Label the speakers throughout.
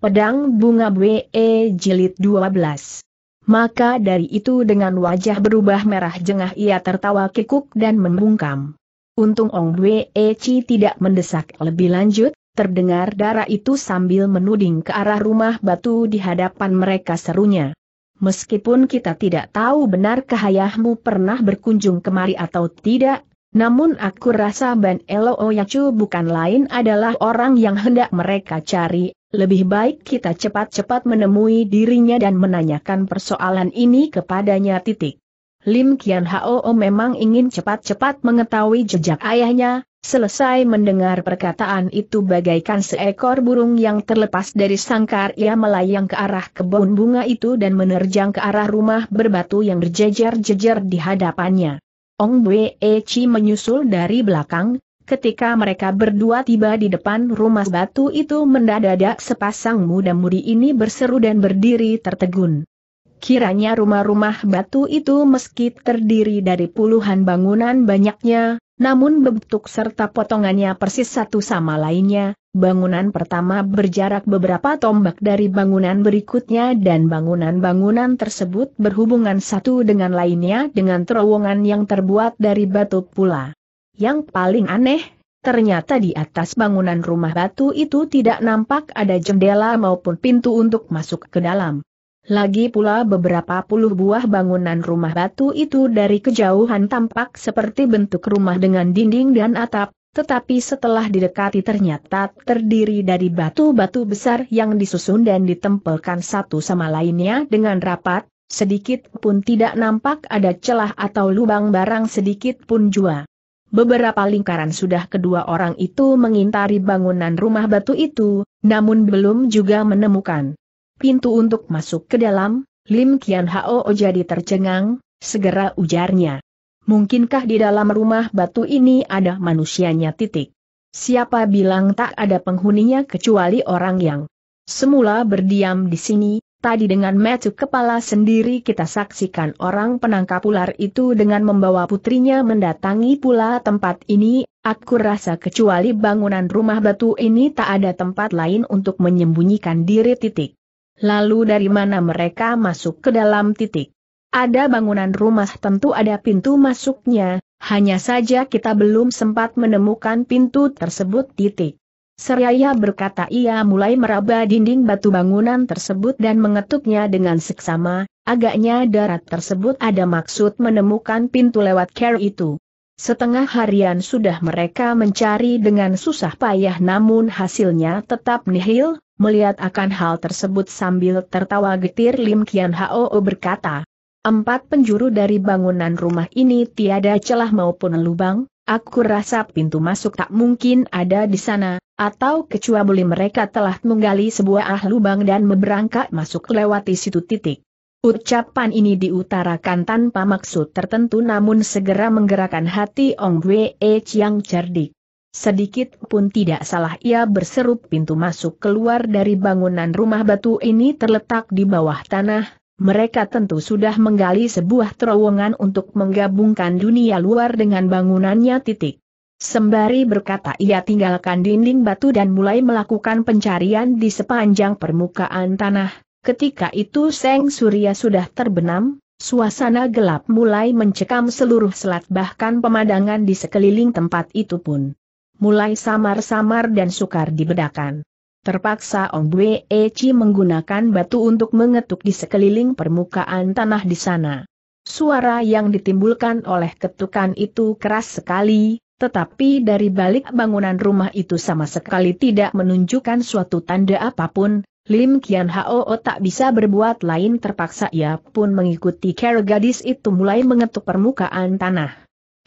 Speaker 1: Pedang Bunga BE Jilid 12 Maka dari itu dengan wajah berubah merah jengah ia tertawa kikuk dan membungkam. Untung Ong Bwe e Chi tidak mendesak lebih lanjut, terdengar darah itu sambil menuding ke arah rumah batu di hadapan mereka serunya. Meskipun kita tidak tahu benar kehayahmu pernah berkunjung kemari atau tidak, namun aku rasa Ban Elo Oyacu bukan lain adalah orang yang hendak mereka cari, lebih baik kita cepat-cepat menemui dirinya dan menanyakan persoalan ini kepadanya titik. Lim Kian Hao memang ingin cepat-cepat mengetahui jejak ayahnya, selesai mendengar perkataan itu bagaikan seekor burung yang terlepas dari sangkar ia melayang ke arah kebun bunga itu dan menerjang ke arah rumah berbatu yang berjejer-jejer di hadapannya. Ong Bwe Chi menyusul dari belakang, Ketika mereka berdua tiba di depan rumah batu itu mendadak sepasang muda-mudi ini berseru dan berdiri tertegun. Kiranya rumah-rumah batu itu meski terdiri dari puluhan bangunan banyaknya, namun bentuk serta potongannya persis satu sama lainnya, bangunan pertama berjarak beberapa tombak dari bangunan berikutnya dan bangunan-bangunan tersebut berhubungan satu dengan lainnya dengan terowongan yang terbuat dari batu pula. Yang paling aneh, ternyata di atas bangunan rumah batu itu tidak nampak ada jendela maupun pintu untuk masuk ke dalam. Lagi pula beberapa puluh buah bangunan rumah batu itu dari kejauhan tampak seperti bentuk rumah dengan dinding dan atap, tetapi setelah didekati ternyata terdiri dari batu-batu besar yang disusun dan ditempelkan satu sama lainnya dengan rapat, sedikit pun tidak nampak ada celah atau lubang barang sedikit pun jua. Beberapa lingkaran sudah kedua orang itu mengintari bangunan rumah batu itu, namun belum juga menemukan pintu untuk masuk ke dalam, Lim Kian Hao jadi tercengang, segera ujarnya. Mungkinkah di dalam rumah batu ini ada manusianya titik? Siapa bilang tak ada penghuninya kecuali orang yang semula berdiam di sini, Tadi dengan metu kepala sendiri kita saksikan orang penangkap ular itu dengan membawa putrinya mendatangi pula tempat ini, aku rasa kecuali bangunan rumah batu ini tak ada tempat lain untuk menyembunyikan diri titik. Lalu dari mana mereka masuk ke dalam titik? Ada bangunan rumah tentu ada pintu masuknya, hanya saja kita belum sempat menemukan pintu tersebut titik. Seraya berkata ia mulai meraba dinding batu bangunan tersebut dan mengetuknya dengan seksama, agaknya darat tersebut ada maksud menemukan pintu lewat care itu. Setengah harian sudah mereka mencari dengan susah payah namun hasilnya tetap nihil, melihat akan hal tersebut sambil tertawa getir Lim Kian Hao berkata, Empat penjuru dari bangunan rumah ini tiada celah maupun lubang, Aku rasa pintu masuk tak mungkin ada di sana, atau kecuali mereka telah menggali sebuah ah lubang dan memberangkat masuk lewati situ titik. Ucapan ini diutarakan tanpa maksud tertentu namun segera menggerakkan hati Ong Wei e yang cerdik. Sedikit pun tidak salah ia berseru pintu masuk keluar dari bangunan rumah batu ini terletak di bawah tanah, mereka tentu sudah menggali sebuah terowongan untuk menggabungkan dunia luar dengan bangunannya titik. Sembari berkata ia tinggalkan dinding batu dan mulai melakukan pencarian di sepanjang permukaan tanah, ketika itu Seng Surya sudah terbenam, suasana gelap mulai mencekam seluruh selat bahkan pemandangan di sekeliling tempat itu pun. Mulai samar-samar dan sukar dibedakan. Terpaksa Ong Bwe Eci menggunakan batu untuk mengetuk di sekeliling permukaan tanah di sana. Suara yang ditimbulkan oleh ketukan itu keras sekali, tetapi dari balik bangunan rumah itu sama sekali tidak menunjukkan suatu tanda apapun, Lim Kian Hao tak bisa berbuat lain terpaksa ia pun mengikuti cara gadis itu mulai mengetuk permukaan tanah.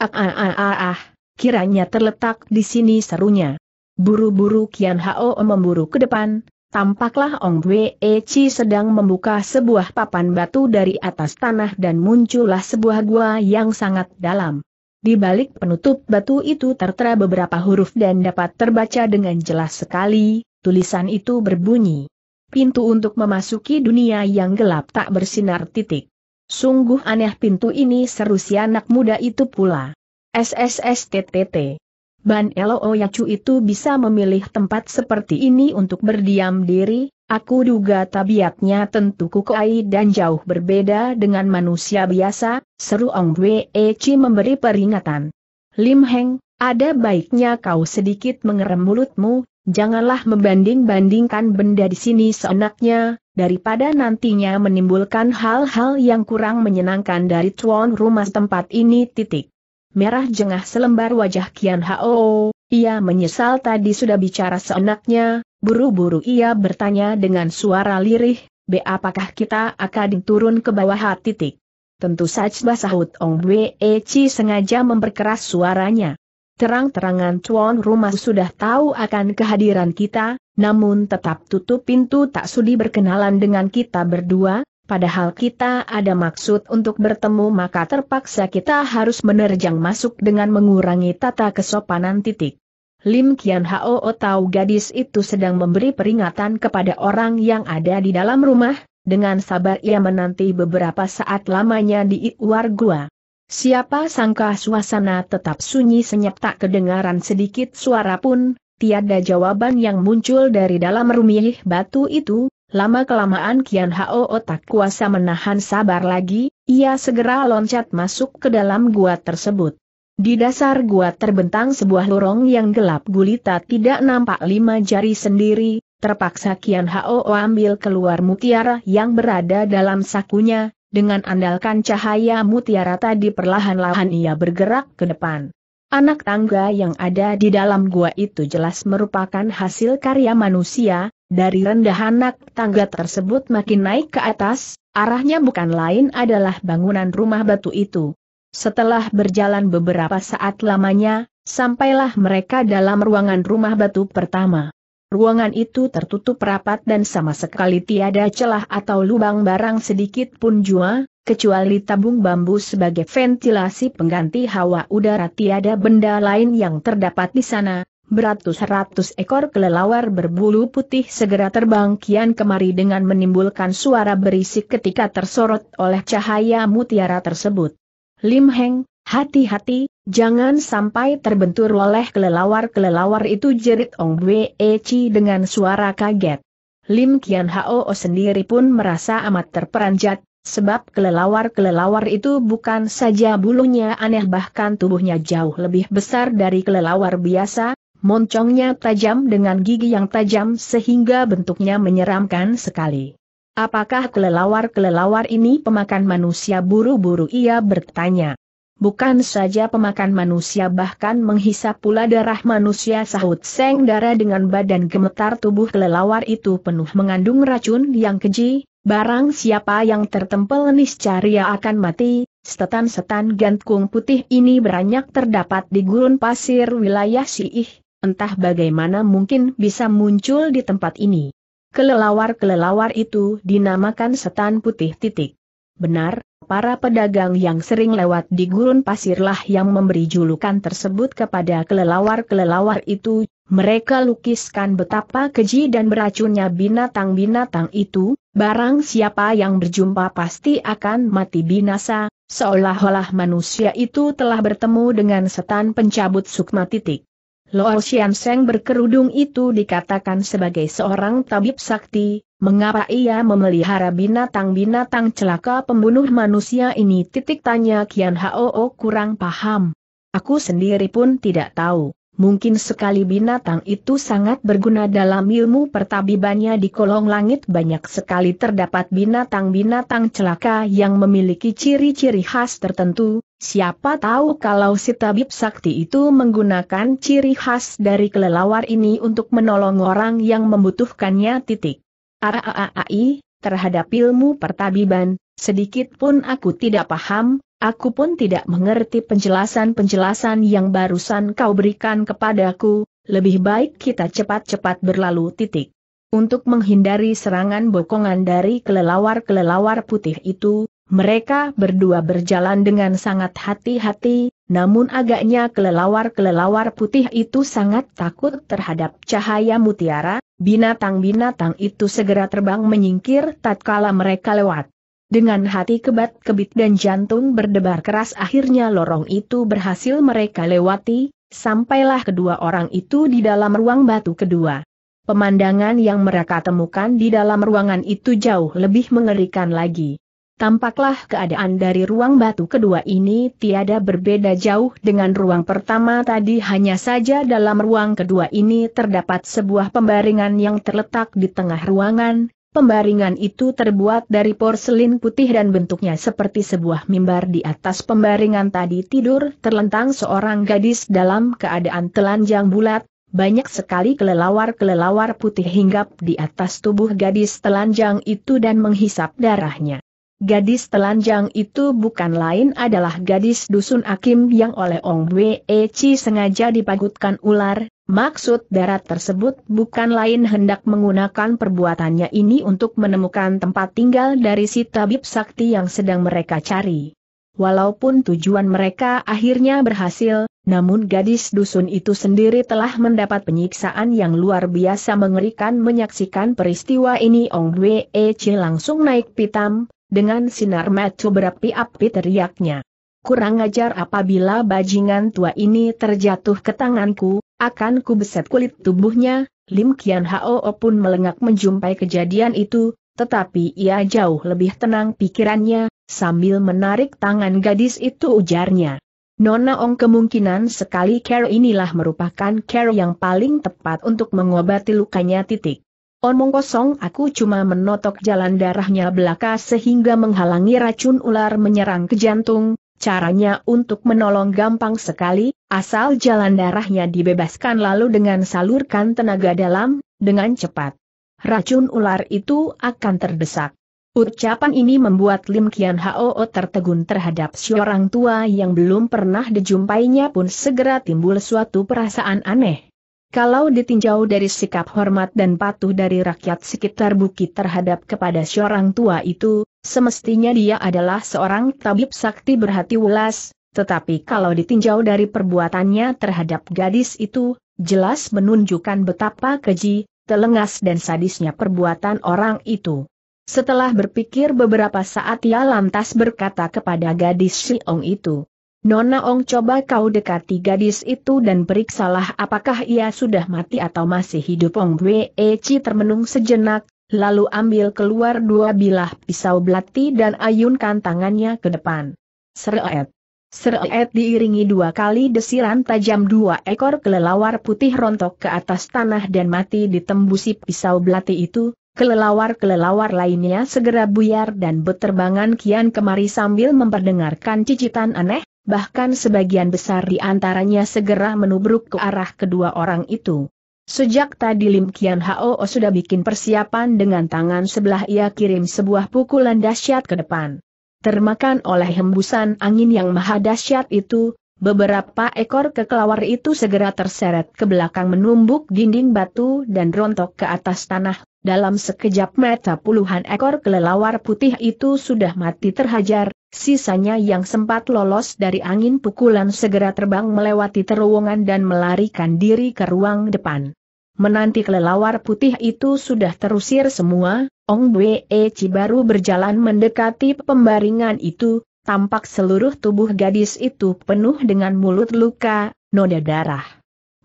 Speaker 1: ah ah ah ah, ah kiranya terletak di sini serunya. Buru-buru Kian Hao memburu ke depan, tampaklah Ong Wei e Chi sedang membuka sebuah papan batu dari atas tanah dan muncullah sebuah gua yang sangat dalam. Di balik penutup batu itu tertera beberapa huruf dan dapat terbaca dengan jelas sekali, tulisan itu berbunyi. Pintu untuk memasuki dunia yang gelap tak bersinar titik. Sungguh aneh pintu ini seru si anak muda itu pula. SSSTTT Ban Eloo Yacu itu bisa memilih tempat seperti ini untuk berdiam diri, aku duga tabiatnya tentu kukuai dan jauh berbeda dengan manusia biasa, seru Ong Wee Eci memberi peringatan. Lim Heng, ada baiknya kau sedikit mengerem mulutmu, janganlah membanding-bandingkan benda di sini seenaknya, daripada nantinya menimbulkan hal-hal yang kurang menyenangkan dari tuan rumah tempat ini titik merah jengah selembar wajah Kian Hao, ia menyesal tadi sudah bicara seenaknya, buru-buru ia bertanya dengan suara lirih, B apakah kita akan turun ke bawah titik? Tentu saja sahut Ong Bwe Chi sengaja memperkeras suaranya. Terang-terangan tuan rumah sudah tahu akan kehadiran kita, namun tetap tutup pintu tak sudi berkenalan dengan kita berdua, Padahal kita ada maksud untuk bertemu maka terpaksa kita harus menerjang masuk dengan mengurangi tata kesopanan titik. Lim Kian Hao tahu gadis itu sedang memberi peringatan kepada orang yang ada di dalam rumah, dengan sabar ia menanti beberapa saat lamanya di luar gua. Siapa sangka suasana tetap sunyi senyap tak kedengaran sedikit suara pun, tiada jawaban yang muncul dari dalam rumih batu itu, Lama-kelamaan Kian Hao tak kuasa menahan sabar lagi, ia segera loncat masuk ke dalam gua tersebut. Di dasar gua terbentang sebuah lorong yang gelap gulita tidak nampak lima jari sendiri, terpaksa Kian Hao ambil keluar mutiara yang berada dalam sakunya, dengan andalkan cahaya mutiara tadi perlahan-lahan ia bergerak ke depan. Anak tangga yang ada di dalam gua itu jelas merupakan hasil karya manusia, dari rendah anak tangga tersebut makin naik ke atas, arahnya bukan lain adalah bangunan rumah batu itu. Setelah berjalan beberapa saat lamanya, sampailah mereka dalam ruangan rumah batu pertama. Ruangan itu tertutup rapat dan sama sekali tiada celah atau lubang barang sedikit pun jua, kecuali tabung bambu sebagai ventilasi pengganti hawa udara tiada benda lain yang terdapat di sana, beratus-ratus ekor kelelawar berbulu putih segera terbang kian kemari dengan menimbulkan suara berisik ketika tersorot oleh cahaya mutiara tersebut. Lim Heng, hati-hati, jangan sampai terbentur oleh kelelawar-kelelawar itu jerit Ong Bwe e Chi dengan suara kaget. Lim Kian Hao sendiri pun merasa amat terperanjat, Sebab kelelawar-kelelawar itu bukan saja bulunya aneh bahkan tubuhnya jauh lebih besar dari kelelawar biasa, moncongnya tajam dengan gigi yang tajam sehingga bentuknya menyeramkan sekali. Apakah kelelawar-kelelawar ini pemakan manusia buru-buru ia bertanya. Bukan saja pemakan manusia bahkan menghisap pula darah manusia sahut seng darah dengan badan gemetar tubuh kelelawar itu penuh mengandung racun yang keji, Barang siapa yang tertempel niscaya akan mati, setan-setan gantung putih ini beranyak terdapat di gurun pasir wilayah Siih, entah bagaimana mungkin bisa muncul di tempat ini. Kelelawar-kelelawar itu dinamakan setan putih titik. Benar, Para pedagang yang sering lewat di gurun pasirlah yang memberi julukan tersebut kepada kelelawar-kelelawar itu, mereka lukiskan betapa keji dan beracunnya binatang-binatang itu, barang siapa yang berjumpa pasti akan mati binasa, seolah-olah manusia itu telah bertemu dengan setan pencabut sukma titik. Lo Seng berkerudung itu dikatakan sebagai seorang tabib sakti, Mengapa ia memelihara binatang-binatang celaka pembunuh manusia ini? Titik tanya Kian Hao oh, kurang paham. Aku sendiri pun tidak tahu. Mungkin sekali binatang itu sangat berguna dalam ilmu pertabibannya di kolong langit banyak sekali terdapat binatang-binatang celaka yang memiliki ciri-ciri khas tertentu, siapa tahu kalau si tabib sakti itu menggunakan ciri khas dari kelelawar ini untuk menolong orang yang membutuhkannya titik. Aaai, terhadap ilmu pertabiban, sedikit pun aku tidak paham, aku pun tidak mengerti penjelasan-penjelasan yang barusan kau berikan kepadaku, lebih baik kita cepat-cepat berlalu titik. Untuk menghindari serangan bokongan dari kelelawar-kelelawar putih itu, mereka berdua berjalan dengan sangat hati-hati, namun agaknya kelelawar-kelelawar putih itu sangat takut terhadap cahaya mutiara, Binatang-binatang itu segera terbang menyingkir tatkala mereka lewat. Dengan hati kebat-kebit dan jantung berdebar keras akhirnya lorong itu berhasil mereka lewati, sampailah kedua orang itu di dalam ruang batu kedua. Pemandangan yang mereka temukan di dalam ruangan itu jauh lebih mengerikan lagi. Tampaklah keadaan dari ruang batu kedua ini tiada berbeda jauh dengan ruang pertama tadi hanya saja dalam ruang kedua ini terdapat sebuah pembaringan yang terletak di tengah ruangan, pembaringan itu terbuat dari porselin putih dan bentuknya seperti sebuah mimbar di atas pembaringan tadi tidur terlentang seorang gadis dalam keadaan telanjang bulat, banyak sekali kelelawar-kelelawar putih hinggap di atas tubuh gadis telanjang itu dan menghisap darahnya. Gadis telanjang itu bukan lain adalah gadis dusun Akim yang oleh Ong Wei Chi sengaja dipagutkan ular, maksud darat tersebut bukan lain hendak menggunakan perbuatannya ini untuk menemukan tempat tinggal dari si tabib sakti yang sedang mereka cari. Walaupun tujuan mereka akhirnya berhasil, namun gadis dusun itu sendiri telah mendapat penyiksaan yang luar biasa mengerikan menyaksikan peristiwa ini Ong Wei Chi langsung naik pitam, dengan sinar mata berapi-api teriaknya. Kurang ajar apabila bajingan tua ini terjatuh ke tanganku, akan ku beset kulit tubuhnya, Lim Kian Hao pun melengak menjumpai kejadian itu, tetapi ia jauh lebih tenang pikirannya, sambil menarik tangan gadis itu ujarnya. Nona Ong kemungkinan sekali Carol inilah merupakan Carol yang paling tepat untuk mengobati lukanya titik. Omong kosong aku cuma menotok jalan darahnya belaka sehingga menghalangi racun ular menyerang ke jantung, caranya untuk menolong gampang sekali, asal jalan darahnya dibebaskan lalu dengan salurkan tenaga dalam, dengan cepat. Racun ular itu akan terdesak. Ucapan ini membuat Lim Kian Hao tertegun terhadap seorang tua yang belum pernah dijumpainya pun segera timbul suatu perasaan aneh. Kalau ditinjau dari sikap hormat dan patuh dari rakyat sekitar bukit terhadap kepada seorang tua itu, semestinya dia adalah seorang tabib sakti berhati welas, tetapi kalau ditinjau dari perbuatannya terhadap gadis itu, jelas menunjukkan betapa keji, telengas dan sadisnya perbuatan orang itu. Setelah berpikir beberapa saat ia lantas berkata kepada gadis Siong itu, Nona Ong coba kau dekati gadis itu dan periksalah apakah ia sudah mati atau masih hidup Ong Bwe Eci termenung sejenak, lalu ambil keluar dua bilah pisau belati dan ayunkan tangannya ke depan. Seret. Seret diiringi dua kali desiran tajam dua ekor kelelawar putih rontok ke atas tanah dan mati ditembusi pisau belati itu, Kelelawar-kelelawar lainnya segera buyar dan beterbangan kian kemari sambil memperdengarkan cicitan aneh, bahkan sebagian besar di antaranya segera menubruk ke arah kedua orang itu. Sejak tadi Lim Kian Hao sudah bikin persiapan dengan tangan sebelah ia kirim sebuah pukulan dahsyat ke depan. Termakan oleh hembusan angin yang maha dahsyat itu, beberapa ekor kekelawar itu segera terseret ke belakang menumbuk dinding batu dan rontok ke atas tanah. Dalam sekejap mata puluhan ekor kelelawar putih itu sudah mati terhajar, sisanya yang sempat lolos dari angin pukulan segera terbang melewati terowongan dan melarikan diri ke ruang depan. Menanti kelelawar putih itu sudah terusir semua, Ong Bwe Ci baru berjalan mendekati pembaringan itu, tampak seluruh tubuh gadis itu penuh dengan mulut luka, noda darah.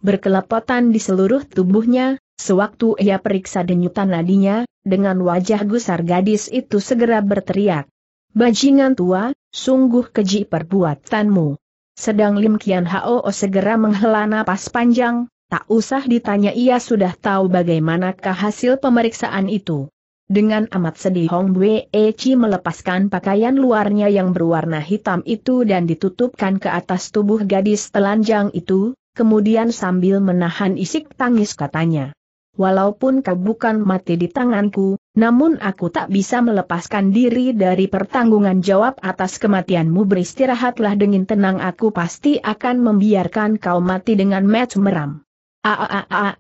Speaker 1: Berkelepotan di seluruh tubuhnya, sewaktu ia periksa denyutan nadinya, dengan wajah gusar gadis itu segera berteriak. Bajingan tua, sungguh keji perbuatanmu. Sedang Lim Kian Hao segera menghela napas panjang, tak usah ditanya ia sudah tahu bagaimanakah hasil pemeriksaan itu. Dengan amat sedih Hong Wei Eci melepaskan pakaian luarnya yang berwarna hitam itu dan ditutupkan ke atas tubuh gadis telanjang itu, kemudian sambil menahan isik tangis katanya. Walaupun kau bukan mati di tanganku, namun aku tak bisa melepaskan diri dari pertanggungan jawab atas kematianmu beristirahatlah dengan tenang aku pasti akan membiarkan kau mati dengan match meram.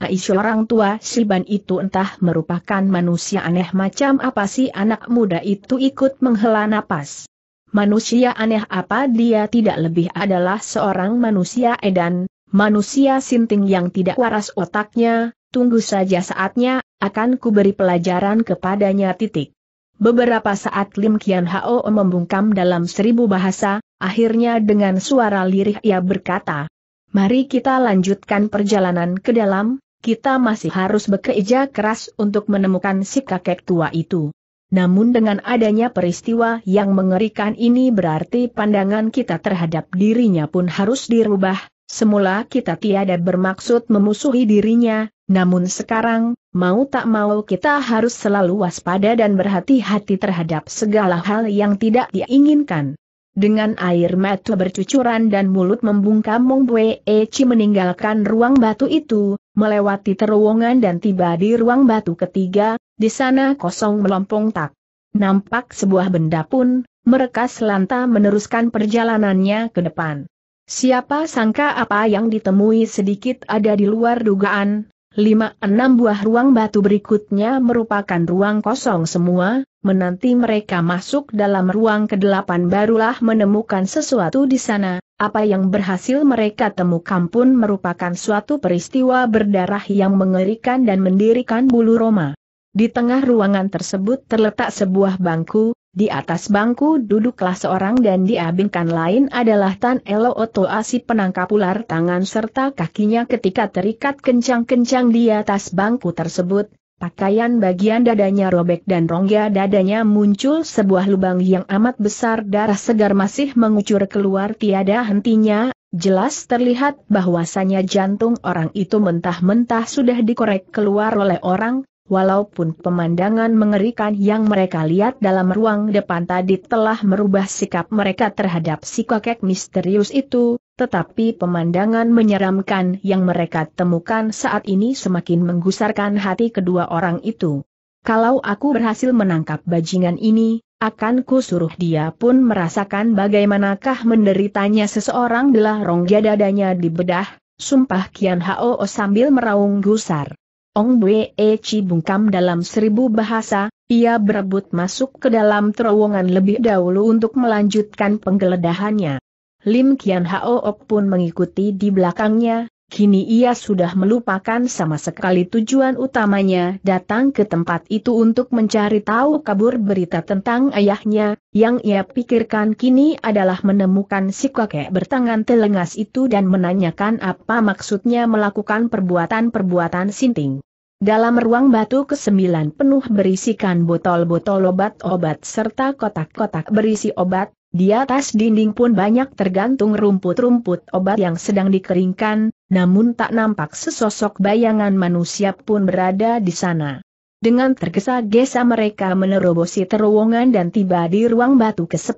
Speaker 1: isu orang tua Siban itu entah merupakan manusia aneh macam apa sih anak muda itu ikut menghela nafas. Manusia aneh apa dia tidak lebih adalah seorang manusia edan, manusia sinting yang tidak waras otaknya, tunggu saja saatnya akan kuberi pelajaran kepadanya titik. Beberapa saat Lim Kian Hao membungkam dalam seribu bahasa, akhirnya dengan suara lirih ia berkata, Mari kita lanjutkan perjalanan ke dalam, kita masih harus bekerja keras untuk menemukan si kakek tua itu. Namun dengan adanya peristiwa yang mengerikan ini berarti pandangan kita terhadap dirinya pun harus dirubah, semula kita tiada bermaksud memusuhi dirinya, namun sekarang, mau tak mau kita harus selalu waspada dan berhati-hati terhadap segala hal yang tidak diinginkan. Dengan air mata bercucuran dan mulut membungkam Mong Bue Eci meninggalkan ruang batu itu, melewati terowongan dan tiba di ruang batu ketiga, di sana kosong melompong tak. Nampak sebuah benda pun, mereka selanta meneruskan perjalanannya ke depan. Siapa sangka apa yang ditemui sedikit ada di luar dugaan, 5-6 buah ruang batu berikutnya merupakan ruang kosong semua, menanti mereka masuk dalam ruang kedelapan barulah menemukan sesuatu di sana, apa yang berhasil mereka temukan pun merupakan suatu peristiwa berdarah yang mengerikan dan mendirikan bulu Roma. Di tengah ruangan tersebut terletak sebuah bangku, di atas bangku duduklah seorang dan diabingkan lain adalah Tan Elo Oto Asi penangkap ular tangan serta kakinya ketika terikat kencang-kencang di atas bangku tersebut, pakaian bagian dadanya robek dan rongga dadanya muncul sebuah lubang yang amat besar darah segar masih mengucur keluar tiada hentinya, jelas terlihat bahwasannya jantung orang itu mentah-mentah sudah dikorek keluar oleh orang, walaupun pemandangan mengerikan yang mereka lihat dalam ruang depan tadi telah merubah sikap mereka terhadap si kakek misterius itu, tetapi pemandangan menyeramkan yang mereka temukan saat ini semakin menggusarkan hati kedua orang itu. Kalau aku berhasil menangkap bajingan ini, akan ku suruh dia pun merasakan bagaimanakah menderitanya seseorang bila rongga dadanya dibedah, sumpah Kian Hao sambil meraung gusar. Ong Bwe e Chi bungkam dalam seribu bahasa, ia berebut masuk ke dalam terowongan lebih dahulu untuk melanjutkan penggeledahannya. Lim Kian Hao pun mengikuti di belakangnya, Kini ia sudah melupakan sama sekali tujuan utamanya datang ke tempat itu untuk mencari tahu kabur berita tentang ayahnya, yang ia pikirkan kini adalah menemukan si kakek bertangan telengas itu dan menanyakan apa maksudnya melakukan perbuatan-perbuatan sinting. Dalam ruang batu ke-9 penuh berisikan botol-botol obat-obat serta kotak-kotak berisi obat, di atas dinding pun banyak tergantung rumput-rumput obat yang sedang dikeringkan, namun tak nampak sesosok bayangan manusia pun berada di sana. Dengan tergesa-gesa mereka menerobosi terowongan dan tiba di ruang batu ke-10.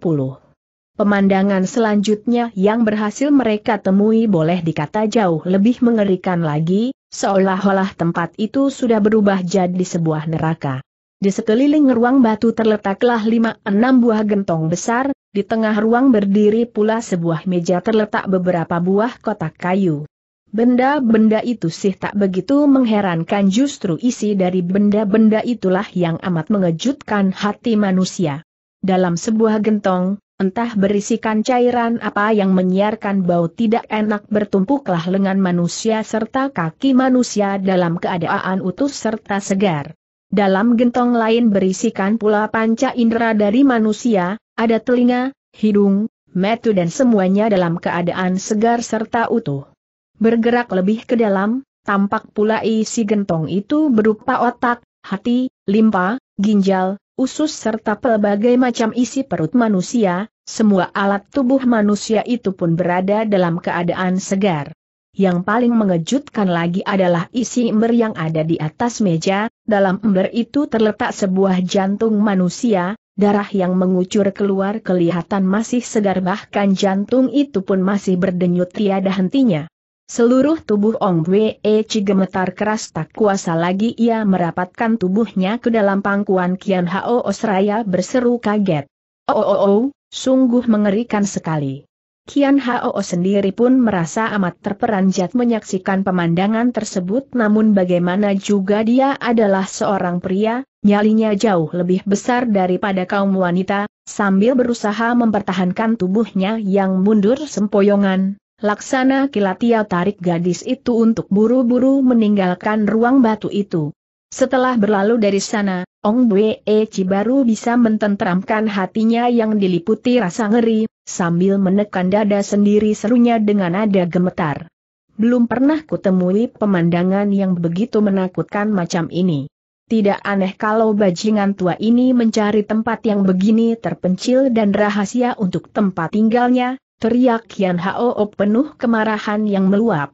Speaker 1: Pemandangan selanjutnya yang berhasil mereka temui boleh dikata jauh lebih mengerikan lagi, seolah-olah tempat itu sudah berubah jadi sebuah neraka. Di sekeliling ruang batu terletaklah lima enam buah gentong besar, di tengah ruang berdiri pula sebuah meja terletak beberapa buah kotak kayu. Benda-benda itu sih tak begitu mengherankan justru isi dari benda-benda itulah yang amat mengejutkan hati manusia. Dalam sebuah gentong, entah berisikan cairan apa yang menyiarkan bau tidak enak bertumpuklah lengan manusia serta kaki manusia dalam keadaan utuh serta segar. Dalam gentong lain berisikan pula panca indera dari manusia, ada telinga, hidung, metu dan semuanya dalam keadaan segar serta utuh. Bergerak lebih ke dalam, tampak pula isi gentong itu berupa otak, hati, limpa, ginjal, usus serta pelbagai macam isi perut manusia, semua alat tubuh manusia itu pun berada dalam keadaan segar. Yang paling mengejutkan lagi adalah isi ember yang ada di atas meja, dalam ember itu terletak sebuah jantung manusia, darah yang mengucur keluar kelihatan masih segar bahkan jantung itu pun masih berdenyut tiada hentinya. Seluruh tubuh Ong Wei e gemetar keras tak kuasa lagi ia merapatkan tubuhnya ke dalam pangkuan Kian Hao Osraya berseru kaget. Oh, oh, oh, oh sungguh mengerikan sekali. Kian Hao sendiri pun merasa amat terperanjat menyaksikan pemandangan tersebut namun bagaimana juga dia adalah seorang pria, nyalinya jauh lebih besar daripada kaum wanita, sambil berusaha mempertahankan tubuhnya yang mundur sempoyongan. Laksana kilatia tarik gadis itu untuk buru-buru meninggalkan ruang batu itu. Setelah berlalu dari sana, Ong Bwe Ci baru bisa mententramkan hatinya yang diliputi rasa ngeri, Sambil menekan dada sendiri serunya dengan nada gemetar. Belum pernah kutemui pemandangan yang begitu menakutkan macam ini. Tidak aneh kalau bajingan tua ini mencari tempat yang begini terpencil dan rahasia untuk tempat tinggalnya, teriak Yan Hao penuh kemarahan yang meluap.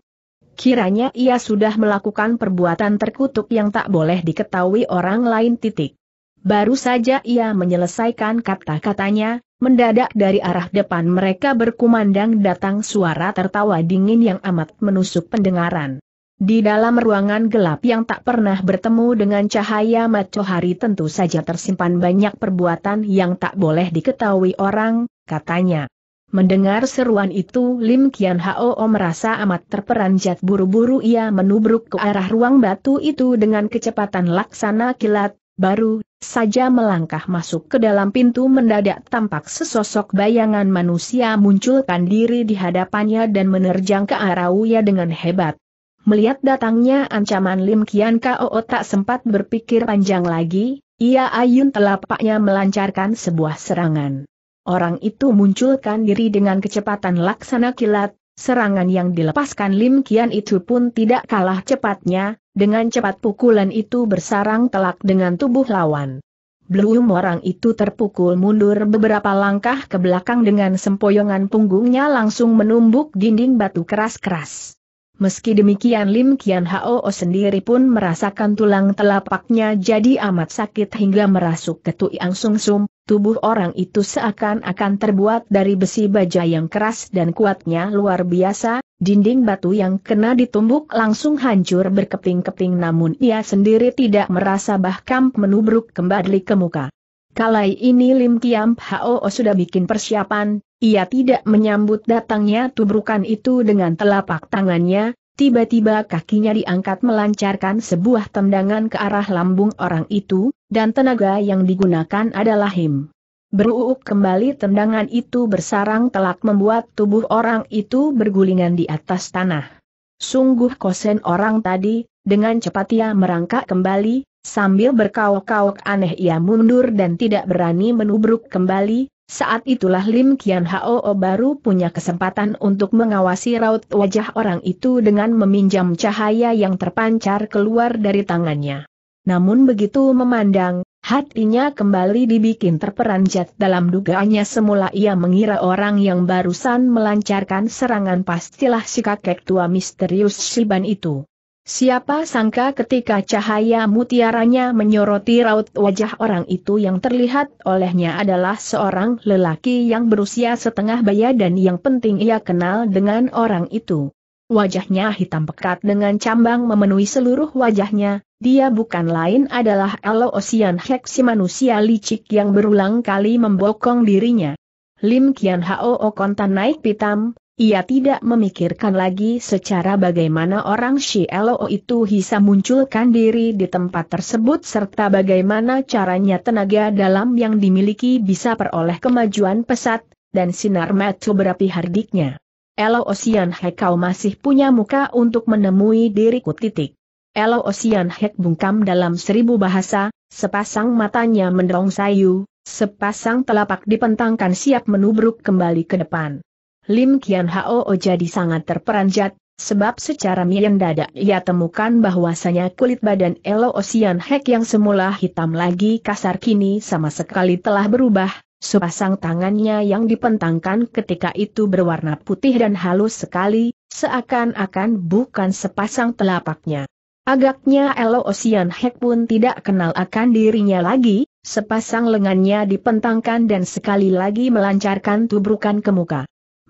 Speaker 1: Kiranya ia sudah melakukan perbuatan terkutuk yang tak boleh diketahui orang lain titik. Baru saja ia menyelesaikan kata-katanya, Mendadak dari arah depan mereka berkumandang datang suara tertawa dingin yang amat menusuk pendengaran. Di dalam ruangan gelap yang tak pernah bertemu dengan cahaya matahari tentu saja tersimpan banyak perbuatan yang tak boleh diketahui orang, katanya. Mendengar seruan itu Lim Kian Hao merasa amat terperanjat buru-buru ia menubruk ke arah ruang batu itu dengan kecepatan laksana kilat, baru saja melangkah masuk ke dalam pintu mendadak tampak sesosok bayangan manusia munculkan diri di hadapannya dan menerjang ke arah Uya dengan hebat. Melihat datangnya ancaman Lim Kian Kao tak sempat berpikir panjang lagi, ia ayun telapaknya melancarkan sebuah serangan. Orang itu munculkan diri dengan kecepatan laksana kilat, serangan yang dilepaskan Lim Kian itu pun tidak kalah cepatnya, dengan cepat pukulan itu bersarang telak dengan tubuh lawan. Belum orang itu terpukul mundur beberapa langkah ke belakang dengan sempoyongan punggungnya langsung menumbuk dinding batu keras-keras. Meski demikian Lim Kian Hao sendiri pun merasakan tulang telapaknya jadi amat sakit hingga merasuk ke Ang Sung Sum, Tubuh orang itu seakan-akan terbuat dari besi baja yang keras dan kuatnya luar biasa, dinding batu yang kena ditumbuk langsung hancur berkeping-keping namun ia sendiri tidak merasa bahkan menubruk kembali ke muka. Kalai ini Lim Kiam Hao sudah bikin persiapan, ia tidak menyambut datangnya tubrukan itu dengan telapak tangannya, Tiba-tiba kakinya diangkat melancarkan sebuah tendangan ke arah lambung orang itu, dan tenaga yang digunakan adalah him. Beruuk kembali tendangan itu bersarang telak membuat tubuh orang itu bergulingan di atas tanah. Sungguh kosen orang tadi, dengan cepat ia merangkak kembali, sambil berkauk kauk aneh ia mundur dan tidak berani menubruk kembali, saat itulah Lim Kian Hao baru punya kesempatan untuk mengawasi raut wajah orang itu dengan meminjam cahaya yang terpancar keluar dari tangannya. Namun begitu memandang, hatinya kembali dibikin terperanjat dalam dugaannya semula ia mengira orang yang barusan melancarkan serangan pastilah si kakek tua misterius Shiban itu. Siapa sangka ketika cahaya mutiaranya menyoroti raut wajah orang itu yang terlihat olehnya adalah seorang lelaki yang berusia setengah baya dan yang penting ia kenal dengan orang itu. Wajahnya hitam pekat dengan cambang memenuhi seluruh wajahnya, dia bukan lain adalah Elo Hek si manusia licik yang berulang kali membokong dirinya. Lim Kian Hao Kontan naik pitam, ia tidak memikirkan lagi secara bagaimana orang Elo itu bisa munculkan diri di tempat tersebut serta bagaimana caranya tenaga dalam yang dimiliki bisa peroleh kemajuan pesat, dan sinar metu berapi hardiknya. Elo Hek kau masih punya muka untuk menemui diriku titik. Elo Ocean Hek bungkam dalam seribu bahasa, sepasang matanya mendorong sayu, sepasang telapak dipentangkan siap menubruk kembali ke depan. Lim Kian Hao jadi sangat terperanjat, sebab secara mendadak ia temukan bahwasanya kulit badan Elo Osian Hek yang semula hitam lagi kasar kini sama sekali telah berubah, sepasang tangannya yang dipentangkan ketika itu berwarna putih dan halus sekali, seakan-akan bukan sepasang telapaknya. Agaknya Elo Osian Hek pun tidak kenal akan dirinya lagi, sepasang lengannya dipentangkan dan sekali lagi melancarkan tubrukan ke muka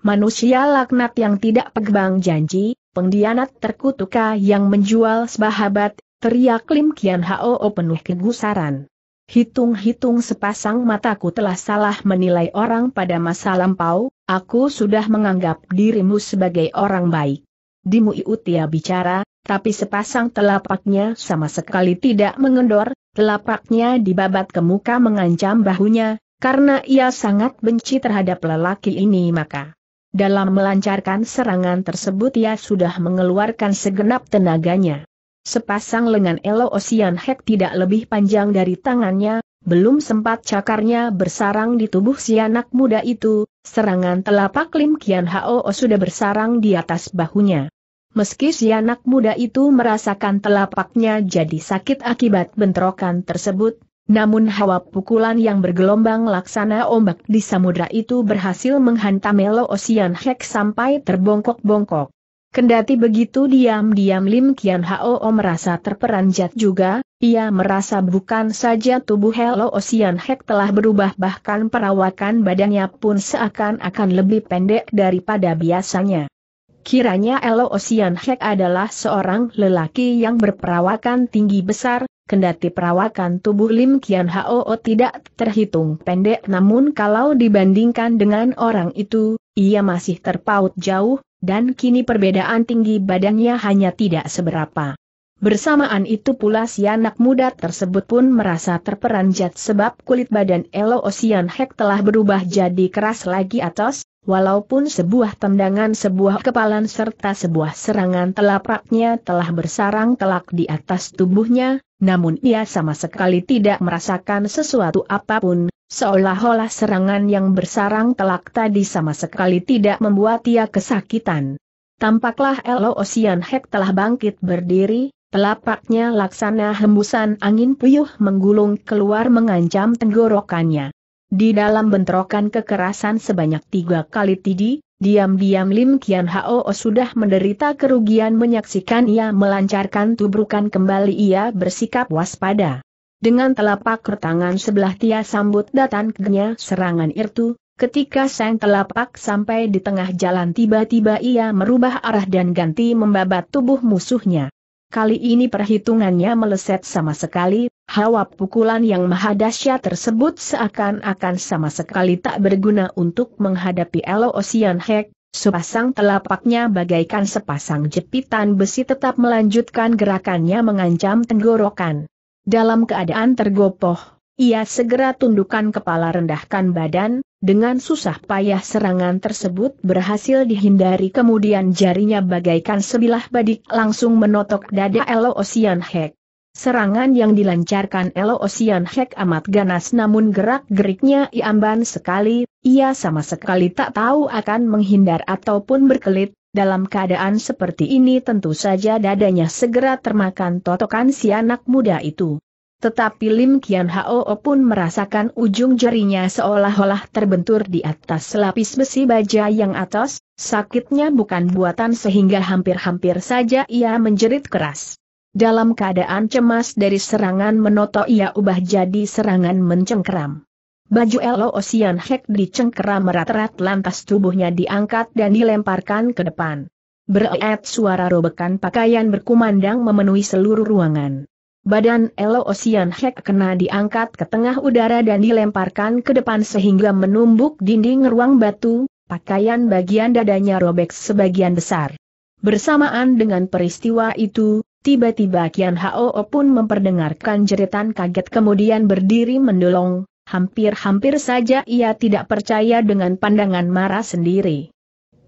Speaker 1: manusia laknat yang tidak pegang janji, pengkhianat terkutuka yang menjual sebahabat, teriak Lim Kian Hao penuh kegusaran. Hitung-hitung sepasang mataku telah salah menilai orang pada masa lampau, aku sudah menganggap dirimu sebagai orang baik. Dimu Iutia bicara, tapi sepasang telapaknya sama sekali tidak mengendor, telapaknya dibabat ke muka mengancam bahunya, karena ia sangat benci terhadap lelaki ini maka dalam melancarkan serangan tersebut ia sudah mengeluarkan segenap tenaganya. Sepasang lengan Elo Ocean Hek tidak lebih panjang dari tangannya, belum sempat cakarnya bersarang di tubuh si anak muda itu, serangan telapak Lim Kian Hao sudah bersarang di atas bahunya. Meski si anak muda itu merasakan telapaknya jadi sakit akibat bentrokan tersebut, namun hawa pukulan yang bergelombang laksana ombak di samudra itu berhasil menghantam Melo Ocean Hek sampai terbongkok-bongkok. Kendati begitu diam-diam Lim Kian Hao merasa terperanjat juga, ia merasa bukan saja tubuh Hello Ocean Hek telah berubah bahkan perawakan badannya pun seakan-akan lebih pendek daripada biasanya. Kiranya Elo Ocean Hek adalah seorang lelaki yang berperawakan tinggi besar, Kendati perawakan tubuh Lim Kian Hao tidak terhitung pendek namun kalau dibandingkan dengan orang itu, ia masih terpaut jauh, dan kini perbedaan tinggi badannya hanya tidak seberapa. Bersamaan itu pula si anak muda tersebut pun merasa terperanjat sebab kulit badan Elo Ocean Hek telah berubah jadi keras lagi atas, Walaupun sebuah tendangan sebuah kepalan serta sebuah serangan telapaknya telah bersarang telak di atas tubuhnya, namun ia sama sekali tidak merasakan sesuatu apapun, seolah-olah serangan yang bersarang telak tadi sama sekali tidak membuat ia kesakitan. Tampaklah Elo Ocean Hek telah bangkit berdiri, telapaknya laksana hembusan angin puyuh menggulung keluar mengancam tenggorokannya. Di dalam bentrokan kekerasan sebanyak tiga kali tidi, diam-diam Lim Kian Hao sudah menderita kerugian menyaksikan ia melancarkan tubrukan kembali ia bersikap waspada. Dengan telapak tangan sebelah tia sambut datangnya serangan itu, ketika sang telapak sampai di tengah jalan tiba-tiba ia merubah arah dan ganti membabat tubuh musuhnya. Kali ini perhitungannya meleset sama sekali, hawa pukulan yang maha dahsyat tersebut seakan-akan sama sekali tak berguna untuk menghadapi Elo Ocean Hack, sepasang telapaknya bagaikan sepasang jepitan besi tetap melanjutkan gerakannya mengancam tenggorokan. Dalam keadaan tergopoh, ia segera tundukkan kepala rendahkan badan, dengan susah payah serangan tersebut berhasil dihindari kemudian jarinya bagaikan sebilah badik langsung menotok dada Elo Ocean Hack. Serangan yang dilancarkan Elo Ocean Hack amat ganas namun gerak-geriknya iamban sekali, ia sama sekali tak tahu akan menghindar ataupun berkelit, dalam keadaan seperti ini tentu saja dadanya segera termakan totokan si anak muda itu. Tetapi Lim Kian Hao pun merasakan ujung jarinya seolah-olah terbentur di atas lapis besi baja yang atas, sakitnya bukan buatan sehingga hampir-hampir saja ia menjerit keras. Dalam keadaan cemas dari serangan menoto ia ubah jadi serangan mencengkeram. Baju Elo Ocean Hek dicengkeram merat-rat lantas tubuhnya diangkat dan dilemparkan ke depan. Beret suara robekan pakaian berkumandang memenuhi seluruh ruangan. Badan Elo Ocean Hek kena diangkat ke tengah udara dan dilemparkan ke depan sehingga menumbuk dinding ruang batu, pakaian bagian dadanya robek sebagian besar. Bersamaan dengan peristiwa itu, tiba-tiba Kian Hao pun memperdengarkan jeritan kaget kemudian berdiri mendolong, hampir-hampir saja ia tidak percaya dengan pandangan marah sendiri.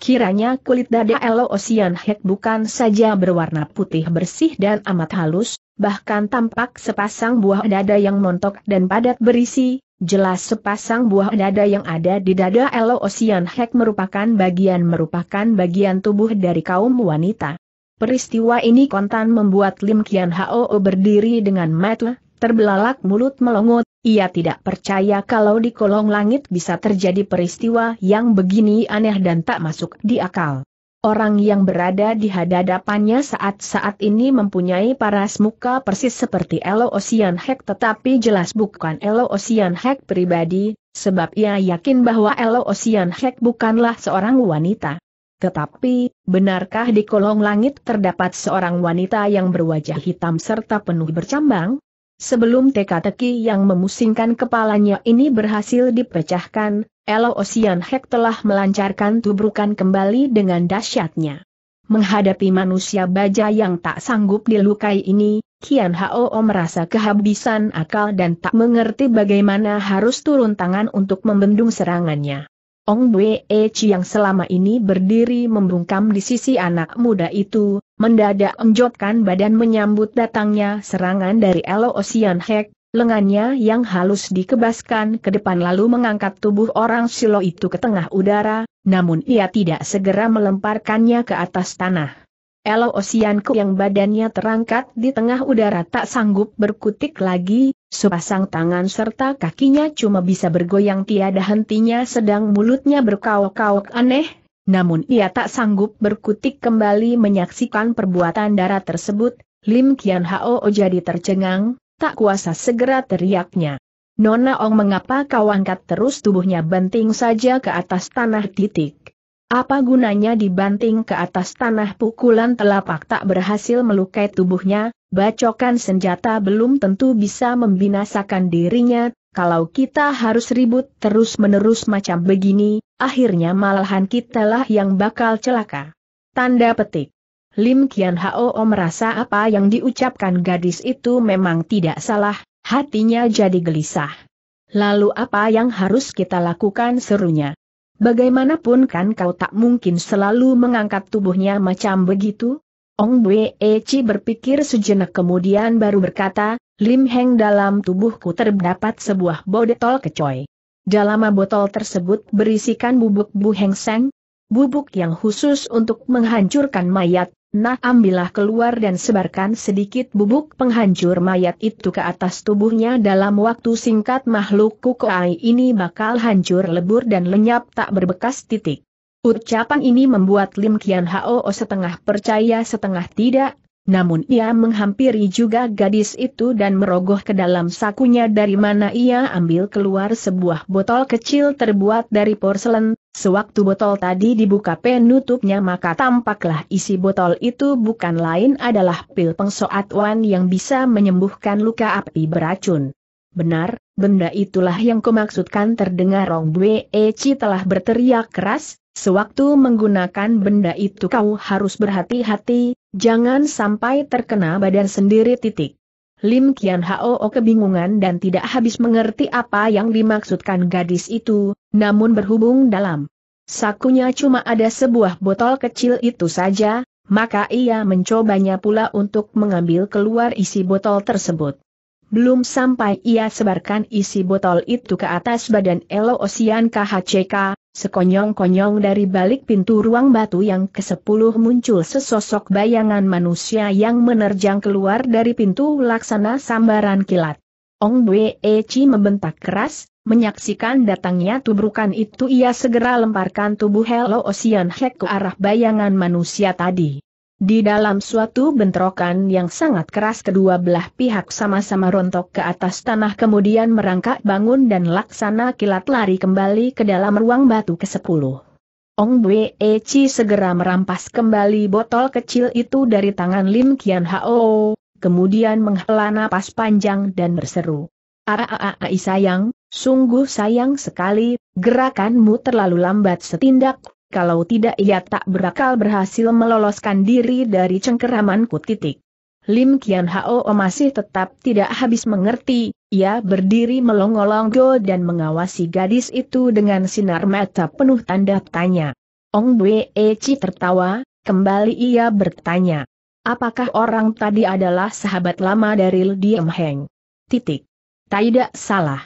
Speaker 1: Kiranya kulit dada ah. Elo Osian Hek bukan saja berwarna putih bersih dan amat halus, bahkan tampak sepasang buah dada yang montok dan padat berisi, jelas sepasang buah dada yang ada di dada Elo Osian Hek merupakan bagian merupakan bagian tubuh dari kaum wanita. Peristiwa ini kontan membuat Lim Kian Hao berdiri dengan mata terbelalak mulut melongot, ia tidak percaya kalau di kolong langit bisa terjadi peristiwa yang begini aneh dan tak masuk di akal. Orang yang berada di hadapannya saat-saat ini mempunyai paras muka persis seperti Elo Ocean Hack tetapi jelas bukan Elo Ocean Hack pribadi, sebab ia yakin bahwa Elo Ocean Hack bukanlah seorang wanita. Tetapi, benarkah di kolong langit terdapat seorang wanita yang berwajah hitam serta penuh bercambang? Sebelum teka-teki yang memusingkan kepalanya ini berhasil dipecahkan, Elo Ocean Hek telah melancarkan tubrukan kembali dengan dahsyatnya. Menghadapi manusia baja yang tak sanggup dilukai ini, Kian Hao merasa kehabisan akal dan tak mengerti bagaimana harus turun tangan untuk membendung serangannya. Ong Bwe e Chi yang selama ini berdiri membungkam di sisi anak muda itu, mendadak enjotkan badan menyambut datangnya serangan dari Elo Ocean Hek, lengannya yang halus dikebaskan ke depan lalu mengangkat tubuh orang silo itu ke tengah udara, namun ia tidak segera melemparkannya ke atas tanah. Elo Ku yang badannya terangkat di tengah udara tak sanggup berkutik lagi, Sepasang tangan serta kakinya cuma bisa bergoyang tiada hentinya sedang mulutnya berkauk kauk aneh, namun ia tak sanggup berkutik kembali menyaksikan perbuatan darah tersebut, Lim Kian Hao jadi tercengang, tak kuasa segera teriaknya. Nona Ong mengapa kau angkat terus tubuhnya banting saja ke atas tanah titik. Apa gunanya dibanting ke atas tanah pukulan telapak tak berhasil melukai tubuhnya, bacokan senjata belum tentu bisa membinasakan dirinya, kalau kita harus ribut terus-menerus macam begini, akhirnya malahan kitalah yang bakal celaka. Tanda petik. Lim Kian Hao merasa apa yang diucapkan gadis itu memang tidak salah, hatinya jadi gelisah. Lalu apa yang harus kita lakukan serunya? Bagaimanapun kan kau tak mungkin selalu mengangkat tubuhnya macam begitu? Ong Bwe Eci berpikir sejenak kemudian baru berkata, Lim Heng dalam tubuhku terdapat sebuah bodetol kecoy. Dalam botol tersebut berisikan bubuk Bu Heng Seng, bubuk yang khusus untuk menghancurkan mayat, nah ambillah keluar dan sebarkan sedikit bubuk penghancur mayat itu ke atas tubuhnya dalam waktu singkat makhluk kukuai ini bakal hancur lebur dan lenyap tak berbekas titik. Ucapan ini membuat Lim Kian Hao setengah percaya setengah tidak, namun ia menghampiri juga gadis itu dan merogoh ke dalam sakunya dari mana ia ambil keluar sebuah botol kecil terbuat dari porselen, sewaktu botol tadi dibuka penutupnya maka tampaklah isi botol itu bukan lain adalah pil pengsoat wan yang bisa menyembuhkan luka api beracun. Benar, benda itulah yang kumaksudkan terdengar Rong Bue Eci telah berteriak keras, Sewaktu menggunakan benda itu kau harus berhati-hati, jangan sampai terkena badan sendiri titik. Lim Kian Hao kebingungan dan tidak habis mengerti apa yang dimaksudkan gadis itu, namun berhubung dalam sakunya cuma ada sebuah botol kecil itu saja, maka ia mencobanya pula untuk mengambil keluar isi botol tersebut. Belum sampai ia sebarkan isi botol itu ke atas badan Elo Osian KHCK, Sekonyong-konyong dari balik pintu ruang batu yang ke-10 muncul sesosok bayangan manusia yang menerjang keluar dari pintu laksana sambaran kilat. Ong Bwe Chi membentak keras, menyaksikan datangnya tubrukan itu ia segera lemparkan tubuh Hello Ocean Hek ke arah bayangan manusia tadi. Di dalam suatu bentrokan yang sangat keras kedua belah pihak sama-sama rontok ke atas tanah kemudian merangkak bangun dan laksana kilat lari kembali ke dalam ruang batu ke-10. Ong Bwe Chi segera merampas kembali botol kecil itu dari tangan Lim Kian Hao, kemudian menghela napas panjang dan berseru. Araai sayang, sungguh sayang sekali, gerakanmu terlalu lambat setindak, kalau tidak ia tak berakal berhasil meloloskan diri dari cengkeramanku titik. Lim Kian Hao masih tetap tidak habis mengerti, ia berdiri melongo longgo dan mengawasi gadis itu dengan sinar mata penuh tanda tanya. Ong Bwe e Chi tertawa, kembali ia bertanya. Apakah orang tadi adalah sahabat lama dari Diem Heng? Titik. Tidak salah.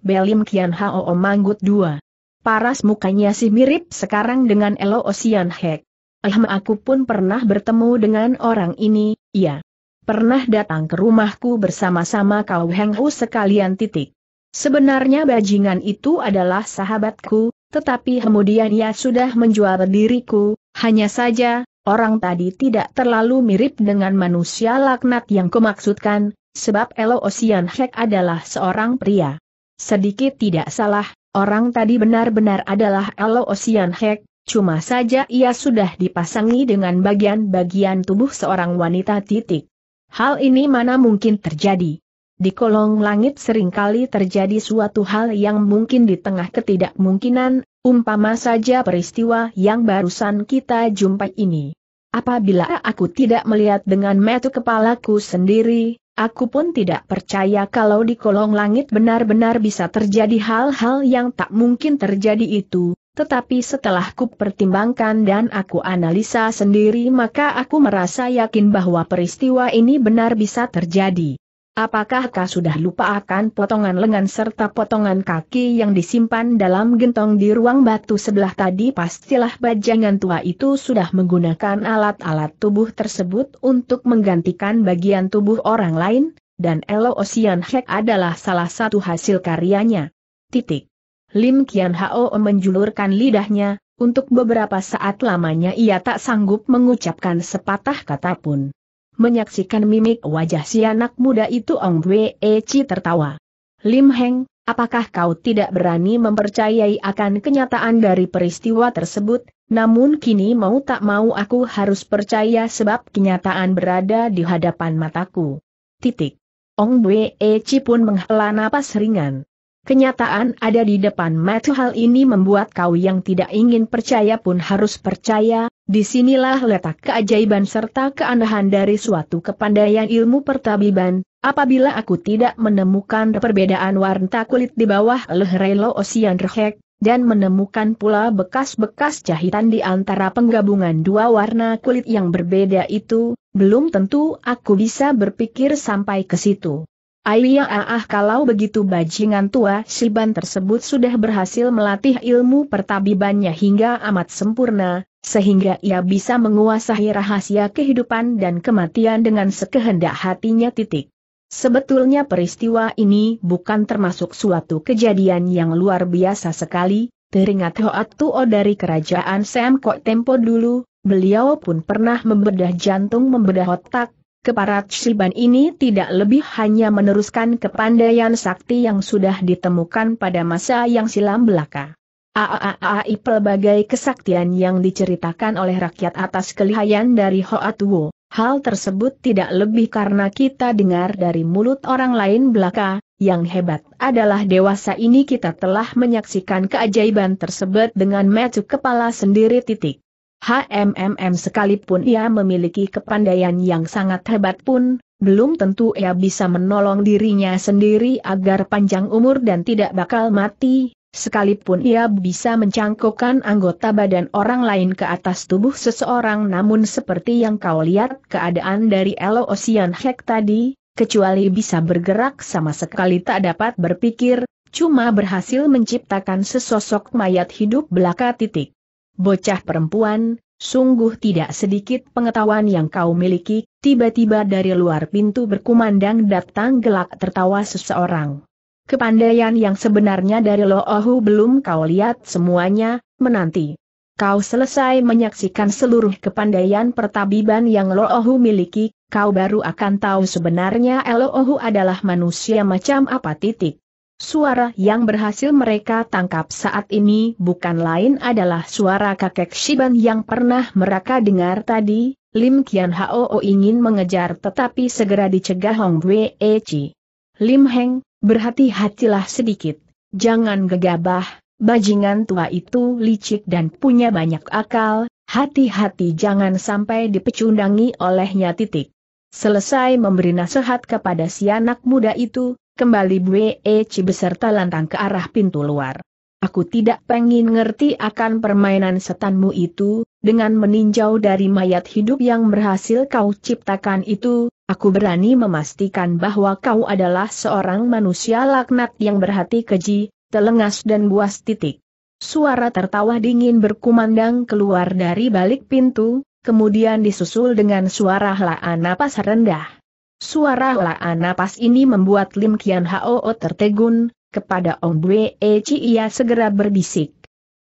Speaker 1: Belim Kian Hao manggut dua. Paras mukanya sih mirip sekarang dengan Elo Ocean Hek. Alham aku pun pernah bertemu dengan orang ini, iya. Pernah datang ke rumahku bersama-sama kau Heng sekalian titik. Sebenarnya bajingan itu adalah sahabatku, tetapi kemudian ia sudah menjual diriku, hanya saja, orang tadi tidak terlalu mirip dengan manusia laknat yang kumaksudkan, sebab Elo Ocean Hek adalah seorang pria. Sedikit tidak salah, Orang tadi benar-benar adalah Elo Ocean Hek, cuma saja ia sudah dipasangi dengan bagian-bagian tubuh seorang wanita titik. Hal ini mana mungkin terjadi. Di kolong langit seringkali terjadi suatu hal yang mungkin di tengah ketidakmungkinan, umpama saja peristiwa yang barusan kita jumpai ini. Apabila aku tidak melihat dengan metu kepalaku sendiri, Aku pun tidak percaya kalau di kolong langit benar-benar bisa terjadi hal-hal yang tak mungkin terjadi itu, tetapi setelah ku pertimbangkan dan aku analisa sendiri maka aku merasa yakin bahwa peristiwa ini benar bisa terjadi. Apakah kau sudah lupa akan potongan lengan serta potongan kaki yang disimpan dalam gentong di ruang batu sebelah tadi? Pastilah bajangan tua itu sudah menggunakan alat-alat tubuh tersebut untuk menggantikan bagian tubuh orang lain, dan Elo Ocean Hack adalah salah satu hasil karyanya. Titik. Lim Kian Hao menjulurkan lidahnya, untuk beberapa saat lamanya ia tak sanggup mengucapkan sepatah kata pun. Menyaksikan mimik wajah si anak muda itu Ong Bwe e Chi tertawa. Lim Heng, apakah kau tidak berani mempercayai akan kenyataan dari peristiwa tersebut, namun kini mau tak mau aku harus percaya sebab kenyataan berada di hadapan mataku. Titik. Ong Bwe e Chi pun menghela napas ringan. Kenyataan ada di depan mata hal ini membuat kau yang tidak ingin percaya pun harus percaya, disinilah letak keajaiban serta keanehan dari suatu kepandaian ilmu pertabiban, apabila aku tidak menemukan perbedaan warna kulit di bawah leherelo osian rehek, dan menemukan pula bekas-bekas jahitan di antara penggabungan dua warna kulit yang berbeda itu, belum tentu aku bisa berpikir sampai ke situ. Aiya ah, ah kalau begitu bajingan tua Siban tersebut sudah berhasil melatih ilmu pertabibannya hingga amat sempurna, sehingga ia bisa menguasai rahasia kehidupan dan kematian dengan sekehendak hatinya titik. Sebetulnya peristiwa ini bukan termasuk suatu kejadian yang luar biasa sekali, teringat Hoat Tuo dari kerajaan Sam Tempo dulu, beliau pun pernah membedah jantung membedah otak, Keparat Silban ini tidak lebih hanya meneruskan kepandaian sakti yang sudah ditemukan pada masa yang silam belaka. Aaai pelbagai kesaktian yang diceritakan oleh rakyat atas kelihayan dari Hoatuo, hal tersebut tidak lebih karena kita dengar dari mulut orang lain belaka, yang hebat adalah dewasa ini kita telah menyaksikan keajaiban tersebut dengan mecuk kepala sendiri titik. HMMM sekalipun ia memiliki kepandaian yang sangat hebat pun, belum tentu ia bisa menolong dirinya sendiri agar panjang umur dan tidak bakal mati, sekalipun ia bisa mencangkukkan anggota badan orang lain ke atas tubuh seseorang namun seperti yang kau lihat keadaan dari Elo Ocean Hack tadi, kecuali bisa bergerak sama sekali tak dapat berpikir, cuma berhasil menciptakan sesosok mayat hidup belaka titik. Bocah perempuan, sungguh tidak sedikit pengetahuan yang kau miliki, tiba-tiba dari luar pintu berkumandang datang gelak tertawa seseorang. Kepandaian yang sebenarnya dari Lo Ohu belum kau lihat semuanya, menanti. Kau selesai menyaksikan seluruh kepandaian pertabiban yang Lo Ohu miliki, kau baru akan tahu sebenarnya Lo Ohu adalah manusia macam apa titik. Suara yang berhasil mereka tangkap saat ini bukan lain adalah suara kakek Shiban yang pernah mereka dengar tadi, Lim Kian Hao ingin mengejar tetapi segera dicegah Hong Wei e Chi. Lim Heng, berhati-hatilah sedikit, jangan gegabah, bajingan tua itu licik dan punya banyak akal, hati-hati jangan sampai dipecundangi olehnya titik. Selesai memberi nasihat kepada si anak muda itu, kembali Bue Eci beserta lantang ke arah pintu luar. Aku tidak pengin ngerti akan permainan setanmu itu, dengan meninjau dari mayat hidup yang berhasil kau ciptakan itu, aku berani memastikan bahwa kau adalah seorang manusia laknat yang berhati keji, telengas dan buas titik. Suara tertawa dingin berkumandang keluar dari balik pintu, kemudian disusul dengan suara helaan napas rendah. Suara laan napas ini membuat Lim Kian Hao tertegun, kepada Ong Bwe e Chi ia segera berbisik.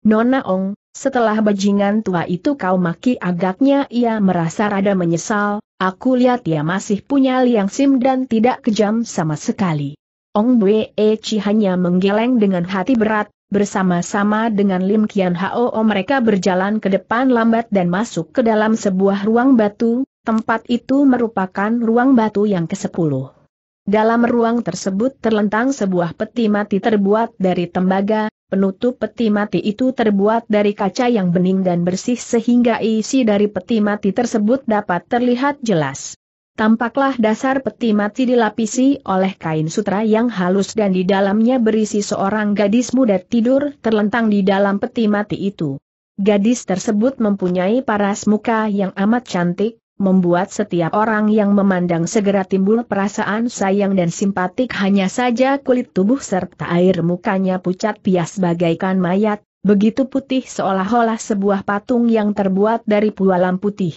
Speaker 1: Nona Ong, setelah bajingan tua itu kau maki agaknya ia merasa rada menyesal, aku lihat ia masih punya liang sim dan tidak kejam sama sekali. Ong Bwe e Chi hanya menggeleng dengan hati berat, bersama-sama dengan Lim Kian Hao mereka berjalan ke depan lambat dan masuk ke dalam sebuah ruang batu, Tempat itu merupakan ruang batu yang ke-10. Dalam ruang tersebut terlentang sebuah peti mati terbuat dari tembaga, penutup peti mati itu terbuat dari kaca yang bening dan bersih sehingga isi dari peti mati tersebut dapat terlihat jelas. Tampaklah dasar peti mati dilapisi oleh kain sutra yang halus dan di dalamnya berisi seorang gadis muda tidur terlentang di dalam peti mati itu. Gadis tersebut mempunyai paras muka yang amat cantik, membuat setiap orang yang memandang segera timbul perasaan sayang dan simpatik hanya saja kulit tubuh serta air mukanya pucat pias bagaikan mayat, begitu putih seolah-olah sebuah patung yang terbuat dari pualam putih.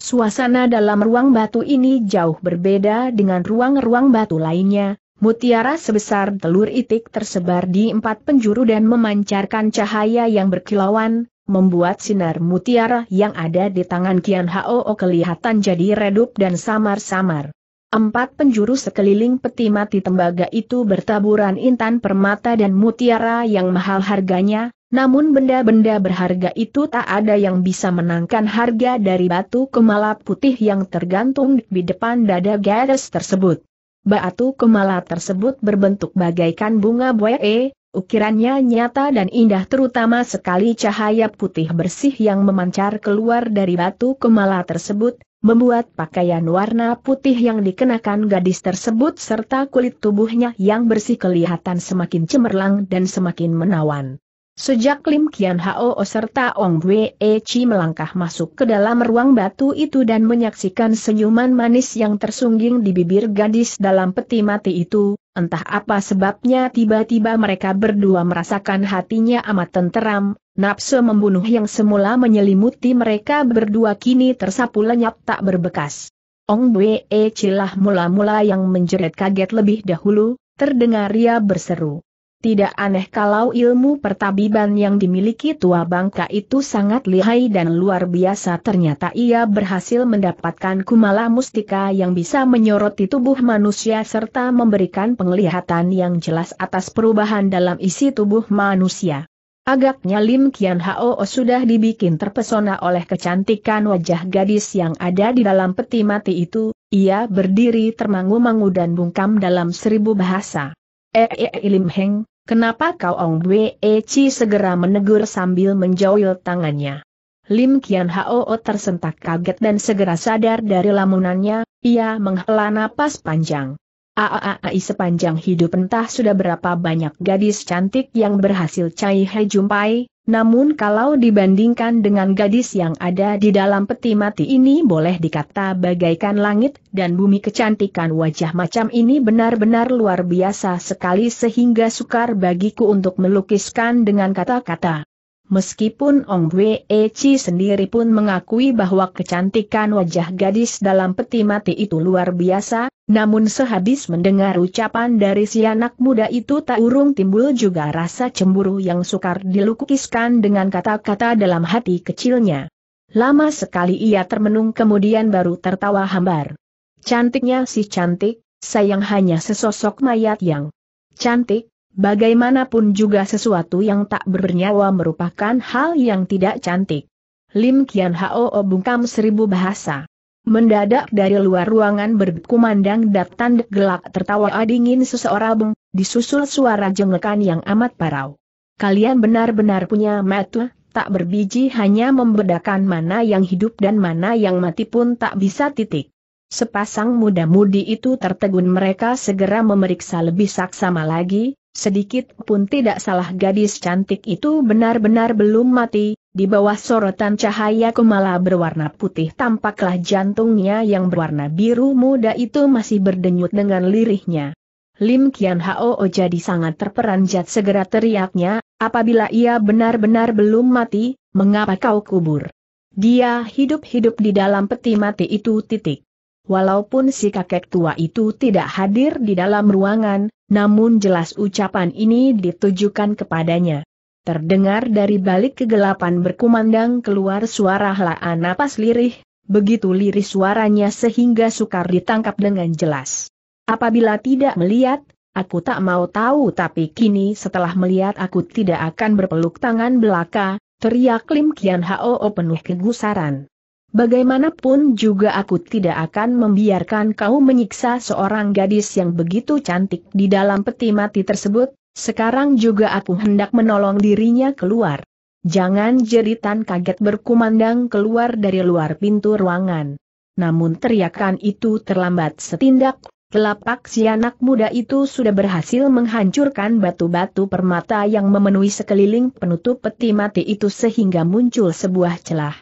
Speaker 1: Suasana dalam ruang batu ini jauh berbeda dengan ruang-ruang batu lainnya, mutiara sebesar telur itik tersebar di empat penjuru dan memancarkan cahaya yang berkilauan, membuat sinar mutiara yang ada di tangan Kian Hao kelihatan jadi redup dan samar-samar. Empat penjuru sekeliling peti mati tembaga itu bertaburan intan permata dan mutiara yang mahal harganya, namun benda-benda berharga itu tak ada yang bisa menangkan harga dari batu kemala putih yang tergantung di depan dada gadis tersebut. Batu kemala tersebut berbentuk bagaikan bunga buaya, Ukirannya nyata dan indah terutama sekali cahaya putih bersih yang memancar keluar dari batu kemala tersebut, membuat pakaian warna putih yang dikenakan gadis tersebut serta kulit tubuhnya yang bersih kelihatan semakin cemerlang dan semakin menawan. Sejak Lim Kian Hao serta Ong Wei e Chi melangkah masuk ke dalam ruang batu itu dan menyaksikan senyuman manis yang tersungging di bibir gadis dalam peti mati itu, entah apa sebabnya tiba-tiba mereka berdua merasakan hatinya amat tenteram, nafsu membunuh yang semula menyelimuti mereka berdua kini tersapu lenyap tak berbekas. Ong Wei e Chi lah mula-mula yang menjerit kaget lebih dahulu, terdengar ia berseru. Tidak aneh kalau ilmu pertabiban yang dimiliki tua bangka itu sangat lihai dan luar biasa ternyata ia berhasil mendapatkan kumala mustika yang bisa menyoroti tubuh manusia serta memberikan penglihatan yang jelas atas perubahan dalam isi tubuh manusia. Agaknya Lim Kian Hao sudah dibikin terpesona oleh kecantikan wajah gadis yang ada di dalam peti mati itu, ia berdiri termangu-mangu dan bungkam dalam seribu bahasa. Eh eh, eh Lim Heng, Kenapa kau Ong Wee Chi segera menegur sambil menjauhil tangannya. Lim Kian Hao tersentak kaget dan segera sadar dari lamunannya, ia menghela napas panjang. Aaai sepanjang hidup entah sudah berapa banyak gadis cantik yang berhasil Cai He jumpai, namun kalau dibandingkan dengan gadis yang ada di dalam peti mati ini boleh dikata bagaikan langit dan bumi kecantikan wajah macam ini benar-benar luar biasa sekali sehingga sukar bagiku untuk melukiskan dengan kata-kata. Meskipun Ong Wee Chi sendiri pun mengakui bahwa kecantikan wajah gadis dalam peti mati itu luar biasa, namun sehabis mendengar ucapan dari si anak muda itu tak urung timbul juga rasa cemburu yang sukar dilukiskan dengan kata-kata dalam hati kecilnya. Lama sekali ia termenung kemudian baru tertawa hambar. Cantiknya si cantik, sayang hanya sesosok mayat yang cantik, Bagaimanapun juga sesuatu yang tak bernyawa merupakan hal yang tidak cantik. Lim Kian Hao bungkam seribu bahasa. Mendadak dari luar ruangan berkumandang datan gelak tertawa dingin seseorang, disusul suara jenglekan yang amat parau. Kalian benar-benar punya metu, tak berbiji hanya membedakan mana yang hidup dan mana yang mati pun tak bisa titik. Sepasang muda-mudi itu tertegun mereka segera memeriksa lebih saksama lagi, Sedikit pun tidak salah gadis cantik itu benar-benar belum mati, di bawah sorotan cahaya kumala berwarna putih tampaklah jantungnya yang berwarna biru muda itu masih berdenyut dengan lirihnya. Lim Kian Hao jadi sangat terperanjat segera teriaknya, apabila ia benar-benar belum mati, mengapa kau kubur? Dia hidup-hidup di dalam peti mati itu titik. Walaupun si kakek tua itu tidak hadir di dalam ruangan, namun jelas ucapan ini ditujukan kepadanya. Terdengar dari balik kegelapan berkumandang keluar suara helaan napas lirih, begitu lirih suaranya sehingga sukar ditangkap dengan jelas. Apabila tidak melihat, aku tak mau tahu tapi kini setelah melihat aku tidak akan berpeluk tangan belaka, teriak Lim Kian Hao penuh kegusaran. Bagaimanapun juga aku tidak akan membiarkan kau menyiksa seorang gadis yang begitu cantik di dalam peti mati tersebut, sekarang juga aku hendak menolong dirinya keluar. Jangan jeritan kaget berkumandang keluar dari luar pintu ruangan. Namun teriakan itu terlambat setindak, telapak si anak muda itu sudah berhasil menghancurkan batu-batu permata yang memenuhi sekeliling penutup peti mati itu sehingga muncul sebuah celah.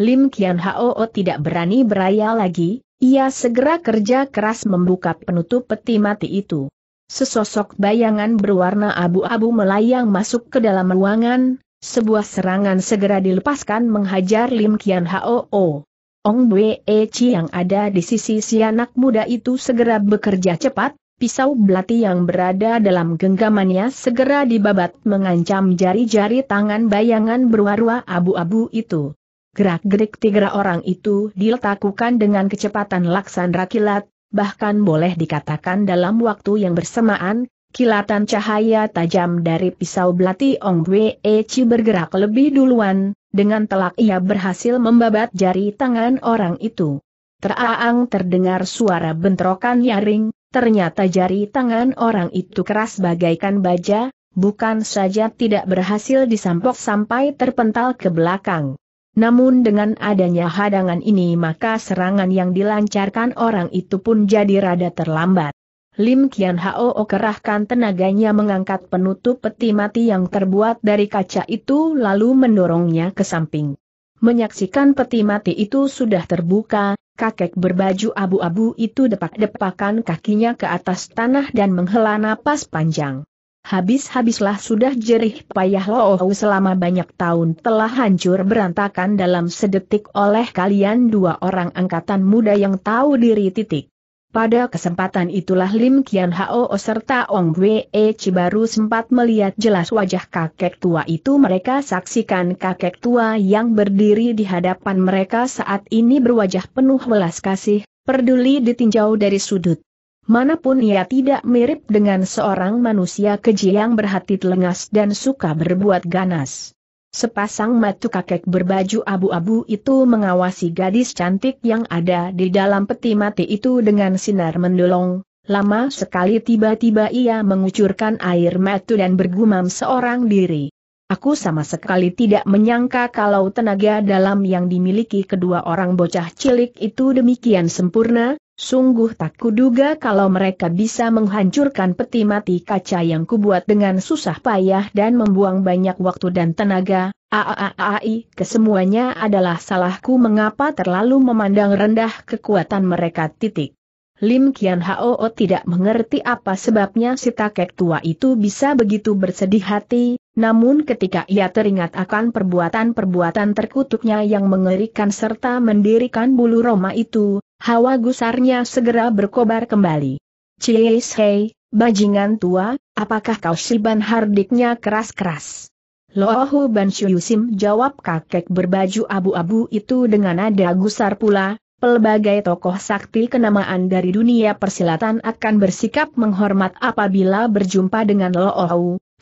Speaker 1: Lim Kian Hao oh tidak berani beraya lagi, ia segera kerja keras membuka penutup peti mati itu. Sesosok bayangan berwarna abu-abu melayang masuk ke dalam ruangan, sebuah serangan segera dilepaskan menghajar Lim Kian Hao. Oh. Ong Bwe e Chi yang ada di sisi si anak muda itu segera bekerja cepat, pisau belati yang berada dalam genggamannya segera dibabat mengancam jari-jari tangan bayangan berwarna abu-abu itu. Gerak-gerik tiga orang itu dilakukan dengan kecepatan laksana kilat, bahkan boleh dikatakan dalam waktu yang bersamaan, kilatan cahaya tajam dari pisau belati Ong Wee Eci bergerak lebih duluan, dengan telak ia berhasil membabat jari tangan orang itu. Teraang terdengar suara bentrokan nyaring, ternyata jari tangan orang itu keras bagaikan baja, bukan saja tidak berhasil disampok sampai terpental ke belakang. Namun dengan adanya hadangan ini maka serangan yang dilancarkan orang itu pun jadi rada terlambat. Lim Kian Hao kerahkan tenaganya mengangkat penutup peti mati yang terbuat dari kaca itu lalu mendorongnya ke samping. Menyaksikan peti mati itu sudah terbuka, kakek berbaju abu-abu itu depak-depakan kakinya ke atas tanah dan menghela napas panjang. Habis-habislah sudah jerih payah Lohu selama banyak tahun telah hancur berantakan dalam sedetik oleh kalian dua orang angkatan muda yang tahu diri titik. Pada kesempatan itulah Lim Kian Hao serta Ong Wei e Cibaru sempat melihat jelas wajah kakek tua itu mereka saksikan kakek tua yang berdiri di hadapan mereka saat ini berwajah penuh welas kasih, peduli ditinjau dari sudut Manapun ia tidak mirip dengan seorang manusia keji yang berhati telengas dan suka berbuat ganas. Sepasang matu kakek berbaju abu-abu itu mengawasi gadis cantik yang ada di dalam peti mati itu dengan sinar mendolong. Lama sekali tiba-tiba ia mengucurkan air matu dan bergumam seorang diri. Aku sama sekali tidak menyangka kalau tenaga dalam yang dimiliki kedua orang bocah cilik itu demikian sempurna, Sungguh tak kuduga kalau mereka bisa menghancurkan peti mati kaca yang kubuat dengan susah payah dan membuang banyak waktu dan tenaga. Aaai, kesemuanya adalah salahku mengapa terlalu memandang rendah kekuatan mereka titik. Lim Kian Hao tidak mengerti apa sebabnya si kakek tua itu bisa begitu bersedih hati, namun ketika ia teringat akan perbuatan-perbuatan terkutuknya yang mengerikan serta mendirikan bulu Roma itu, hawa gusarnya segera berkobar kembali. Cies hei, bajingan tua, apakah kau siban hardiknya keras-keras? Lohu Ban Shuyusim jawab kakek berbaju abu-abu itu dengan nada gusar pula, pelbagai tokoh sakti kenamaan dari dunia persilatan akan bersikap menghormat apabila berjumpa dengan Lo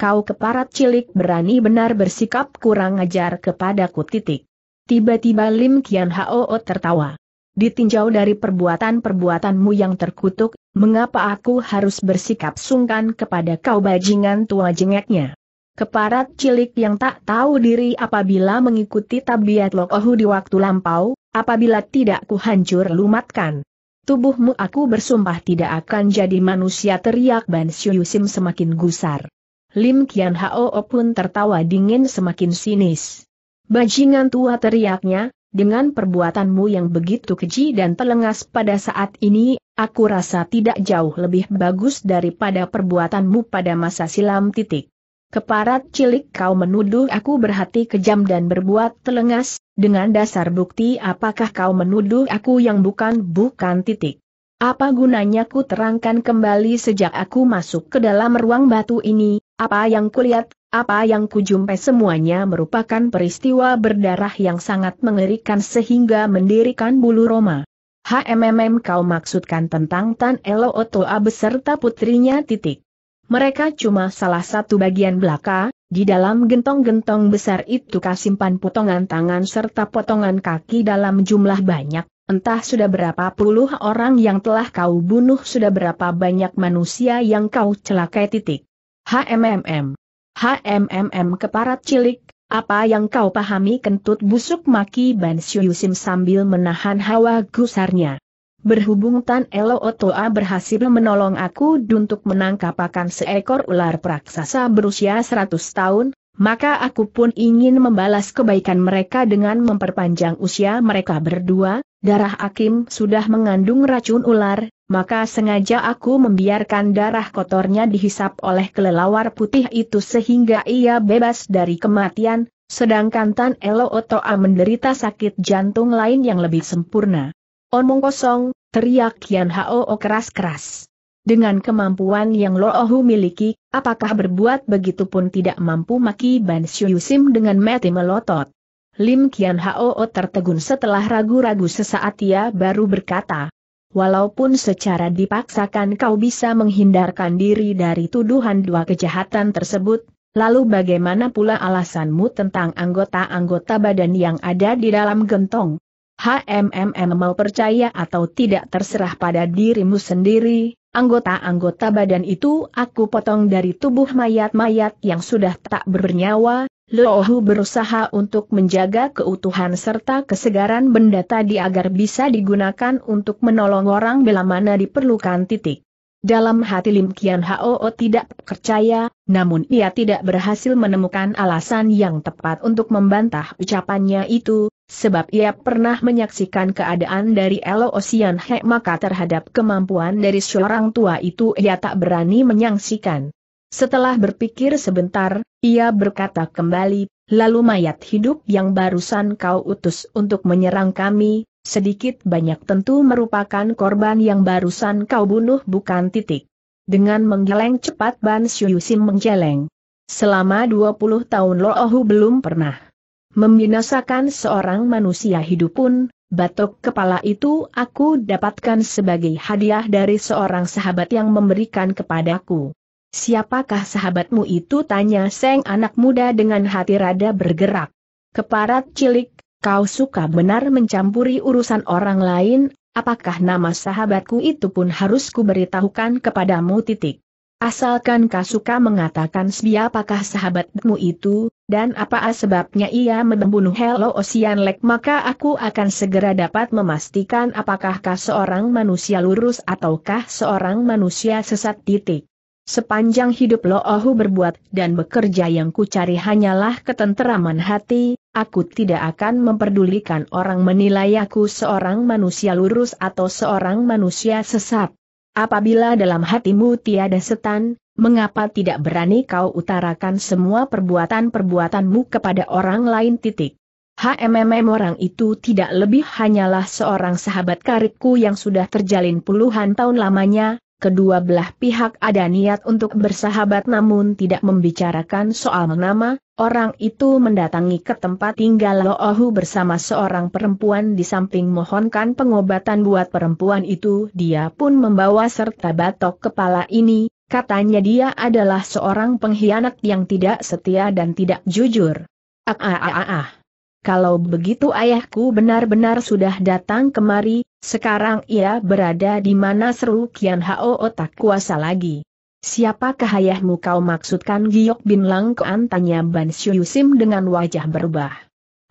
Speaker 1: Kau keparat cilik berani benar bersikap kurang ajar kepadaku titik. Tiba-tiba Lim Kian Hao tertawa. Ditinjau dari perbuatan-perbuatanmu yang terkutuk, mengapa aku harus bersikap sungkan kepada kau bajingan tua jengeknya? Keparat cilik yang tak tahu diri apabila mengikuti tabiat Lokohu di waktu lampau, apabila tidak kuhancur lumatkan. Tubuhmu aku bersumpah tidak akan jadi manusia teriak Ban Yusim semakin gusar. Lim Kian Hao pun tertawa dingin semakin sinis. Bajingan tua teriaknya, dengan perbuatanmu yang begitu keji dan telengas pada saat ini, aku rasa tidak jauh lebih bagus daripada perbuatanmu pada masa silam titik. Keparat cilik kau menuduh aku berhati kejam dan berbuat telengas, dengan dasar bukti apakah kau menuduh aku yang bukan-bukan titik. Apa gunanya ku terangkan kembali sejak aku masuk ke dalam ruang batu ini, apa yang kulihat, apa yang kujumpai semuanya merupakan peristiwa berdarah yang sangat mengerikan sehingga mendirikan bulu Roma. HMMM kau maksudkan tentang Tan Elo Otoa beserta putrinya titik. Mereka cuma salah satu bagian belaka, di dalam gentong-gentong besar itu kasimpan potongan tangan serta potongan kaki dalam jumlah banyak, entah sudah berapa puluh orang yang telah kau bunuh sudah berapa banyak manusia yang kau celakai titik. HMMM. HMMM keparat cilik, apa yang kau pahami kentut busuk maki Ban Yusim sambil menahan hawa gusarnya. Berhubung Tan Elo Otoa berhasil menolong aku untuk menangkap akan seekor ular praksasa berusia 100 tahun, maka aku pun ingin membalas kebaikan mereka dengan memperpanjang usia mereka berdua, darah Akim sudah mengandung racun ular, maka sengaja aku membiarkan darah kotornya dihisap oleh kelelawar putih itu sehingga ia bebas dari kematian, sedangkan Tan Elo Otoa menderita sakit jantung lain yang lebih sempurna. Omong kosong, teriak Kian Hao keras-keras. Dengan kemampuan yang Lo Loohu miliki, apakah berbuat begitu pun tidak mampu maki Ban Sim dengan mati melotot? Lim Kian Hao tertegun setelah ragu-ragu sesaat ia baru berkata. Walaupun secara dipaksakan kau bisa menghindarkan diri dari tuduhan dua kejahatan tersebut, lalu bagaimana pula alasanmu tentang anggota-anggota badan yang ada di dalam gentong? HMMM mau percaya atau tidak terserah pada dirimu sendiri, anggota-anggota badan itu aku potong dari tubuh mayat-mayat yang sudah tak bernyawa, Lohu berusaha untuk menjaga keutuhan serta kesegaran benda tadi agar bisa digunakan untuk menolong orang bila mana diperlukan titik. Dalam hati Lim Kian Hao tidak percaya, namun ia tidak berhasil menemukan alasan yang tepat untuk membantah ucapannya itu, sebab ia pernah menyaksikan keadaan dari Elo Osian He maka terhadap kemampuan dari seorang tua itu ia tak berani menyaksikan. Setelah berpikir sebentar, ia berkata kembali, lalu mayat hidup yang barusan kau utus untuk menyerang kami, sedikit banyak tentu merupakan korban yang barusan kau bunuh bukan titik. Dengan menggeleng cepat Ban Syuyusim menggeleng. Selama 20 tahun Loohu belum pernah membinasakan seorang manusia hidup pun, batok kepala itu aku dapatkan sebagai hadiah dari seorang sahabat yang memberikan kepadaku. Siapakah sahabatmu itu? Tanya Seng anak muda dengan hati rada bergerak. Keparat cilik, kau suka benar mencampuri urusan orang lain, apakah nama sahabatku itu pun harus kuberitahukan kepadamu titik. Asalkan kau suka mengatakan siapakah sahabatmu itu, dan apa sebabnya ia membunuh Hello Ocean Lake maka aku akan segera dapat memastikan apakah kau seorang manusia lurus ataukah seorang manusia sesat titik. Sepanjang hidup lo ohu berbuat dan bekerja yang kucari hanyalah ketenteraman hati, aku tidak akan memperdulikan orang menilai aku seorang manusia lurus atau seorang manusia sesat. Apabila dalam hatimu tiada setan, mengapa tidak berani kau utarakan semua perbuatan-perbuatanmu kepada orang lain titik? HMMM orang itu tidak lebih hanyalah seorang sahabat karibku yang sudah terjalin puluhan tahun lamanya, kedua belah pihak ada niat untuk bersahabat namun tidak membicarakan soal nama, orang itu mendatangi ke tempat tinggal Lo Ohu bersama seorang perempuan di samping mohonkan pengobatan buat perempuan itu dia pun membawa serta batok kepala ini, katanya dia adalah seorang pengkhianat yang tidak setia dan tidak jujur. Ah ah ah ah. ah kalau begitu ayahku benar-benar sudah datang kemari, sekarang ia berada di mana seru Kian Hao otak kuasa lagi. Siapakah ayahmu kau maksudkan Giok Bin Lang Kuan tanya Ban Yusim dengan wajah berubah.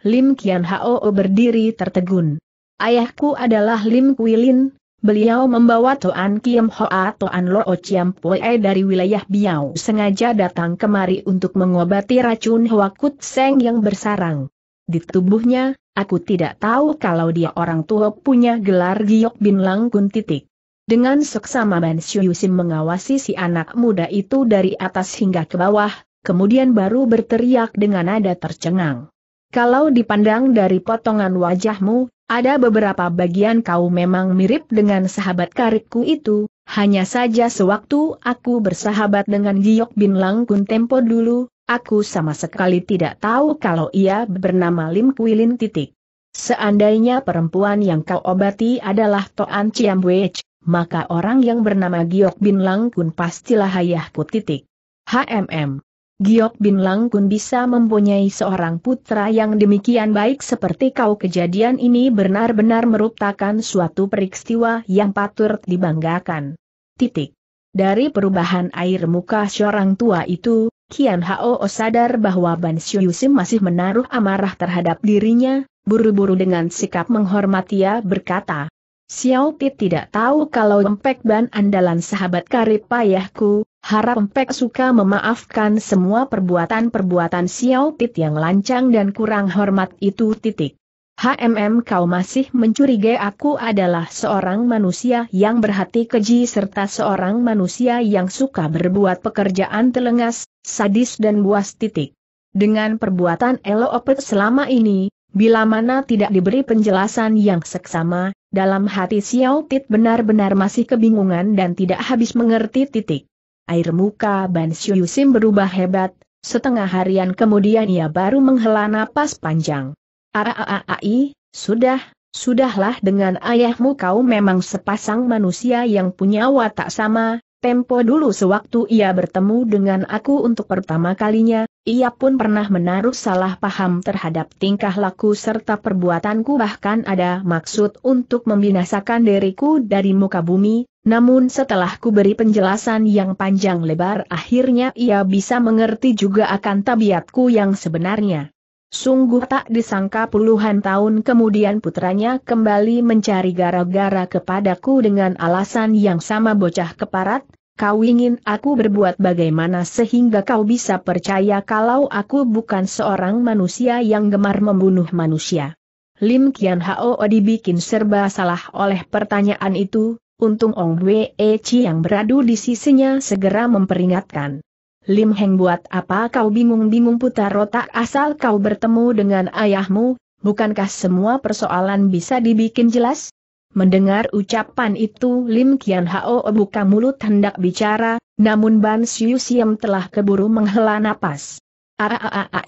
Speaker 1: Lim Kian Hao berdiri tertegun. Ayahku adalah Lim Kuilin, beliau membawa Toan Kiam Hoa Toan Lo Chiam Pue dari wilayah Biao sengaja datang kemari untuk mengobati racun Kut Seng yang bersarang di tubuhnya, aku tidak tahu kalau dia orang tua punya gelar Giok Bin Langkun titik. Dengan seksama Ban Yusim mengawasi si anak muda itu dari atas hingga ke bawah, kemudian baru berteriak dengan nada tercengang. Kalau dipandang dari potongan wajahmu, ada beberapa bagian kau memang mirip dengan sahabat karibku itu, hanya saja sewaktu aku bersahabat dengan Giok Bin Langkun Tempo dulu, Aku sama sekali tidak tahu kalau ia bernama Lim Kuilin titik. Seandainya perempuan yang kau obati adalah Toan Chiamwech, maka orang yang bernama Giok Bin Lang Kun pastilah ayahku titik. HMM. Giok Bin Lang Kun bisa mempunyai seorang putra yang demikian baik seperti kau kejadian ini benar-benar merupakan suatu peristiwa yang patut dibanggakan. Titik. Dari perubahan air muka seorang tua itu, Kian Hao sadar bahwa Ban Yusim masih menaruh amarah terhadap dirinya, buru-buru dengan sikap menghormatia berkata, Xiao Tit tidak tahu kalau empek ban andalan sahabat karib payahku, harap empek suka memaafkan semua perbuatan-perbuatan Xiao Tit yang lancang dan kurang hormat itu titik. HMM kau masih mencurigai aku adalah seorang manusia yang berhati keji serta seorang manusia yang suka berbuat pekerjaan telengas, sadis dan buas titik. Dengan perbuatan Elo Opet selama ini, bila mana tidak diberi penjelasan yang seksama, dalam hati Xiao Tit benar-benar masih kebingungan dan tidak habis mengerti titik. Air muka Ban Yusim berubah hebat, setengah harian kemudian ia baru menghela napas panjang. Araai, sudah, sudahlah dengan ayahmu kau memang sepasang manusia yang punya watak sama, tempo dulu sewaktu ia bertemu dengan aku untuk pertama kalinya, ia pun pernah menaruh salah paham terhadap tingkah laku serta perbuatanku bahkan ada maksud untuk membinasakan diriku dari muka bumi, namun setelah ku beri penjelasan yang panjang lebar akhirnya ia bisa mengerti juga akan tabiatku yang sebenarnya. Sungguh tak disangka puluhan tahun kemudian putranya kembali mencari gara-gara kepadaku dengan alasan yang sama bocah keparat, kau ingin aku berbuat bagaimana sehingga kau bisa percaya kalau aku bukan seorang manusia yang gemar membunuh manusia. Lim Kian Hao dibikin serba salah oleh pertanyaan itu, untung Ong Wei Chi yang beradu di sisinya segera memperingatkan. Lim Heng buat apa kau bingung-bingung putar otak asal kau bertemu dengan ayahmu, bukankah semua persoalan bisa dibikin jelas? Mendengar ucapan itu Lim Kian Hao buka mulut hendak bicara, namun Ban Siu Siam telah keburu menghela napas. Aaai, ah, ah, ah,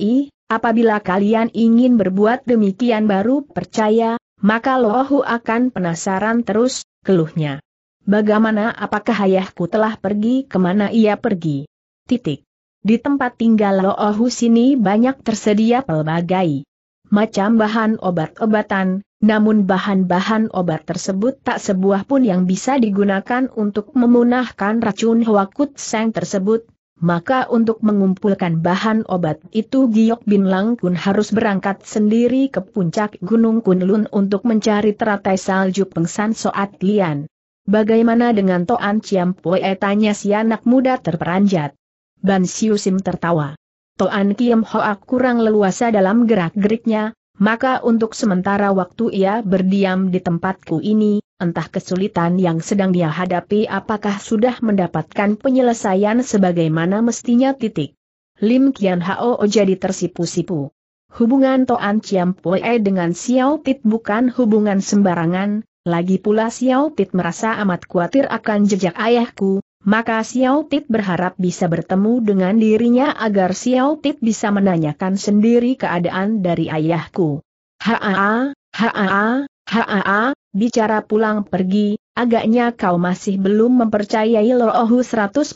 Speaker 1: apabila kalian ingin berbuat demikian baru percaya, maka Lohu akan penasaran terus, keluhnya. Bagaimana apakah ayahku telah pergi kemana ia pergi? Titik. Di tempat tinggal Lo sini sini banyak tersedia pelbagai macam bahan obat-obatan, namun bahan-bahan obat tersebut tak sebuah pun yang bisa digunakan untuk memunahkan racun Hwakut Seng tersebut, maka untuk mengumpulkan bahan obat itu Giok Bin Lang Kun harus berangkat sendiri ke puncak Gunung Kunlun untuk mencari teratai salju pengsan Soat Lian. Bagaimana dengan Toan Ciam Pue tanya si anak muda terperanjat. Ban Siusim tertawa. Toan Kiem Hoak kurang leluasa dalam gerak-geriknya, maka untuk sementara waktu ia berdiam di tempatku ini, entah kesulitan yang sedang dia hadapi apakah sudah mendapatkan penyelesaian sebagaimana mestinya titik. Lim Kian Hao jadi tersipu-sipu. Hubungan Toan Chiam Pue dengan Xiao Pit bukan hubungan sembarangan, lagi pula Xiao Pit merasa amat khawatir akan jejak ayahku, maka Xiao Tit berharap bisa bertemu dengan dirinya agar Xiao Tit bisa menanyakan sendiri keadaan dari ayahku. Haa, haa, haa, bicara pulang pergi, agaknya kau masih belum mempercayai Lo Ohu 100%,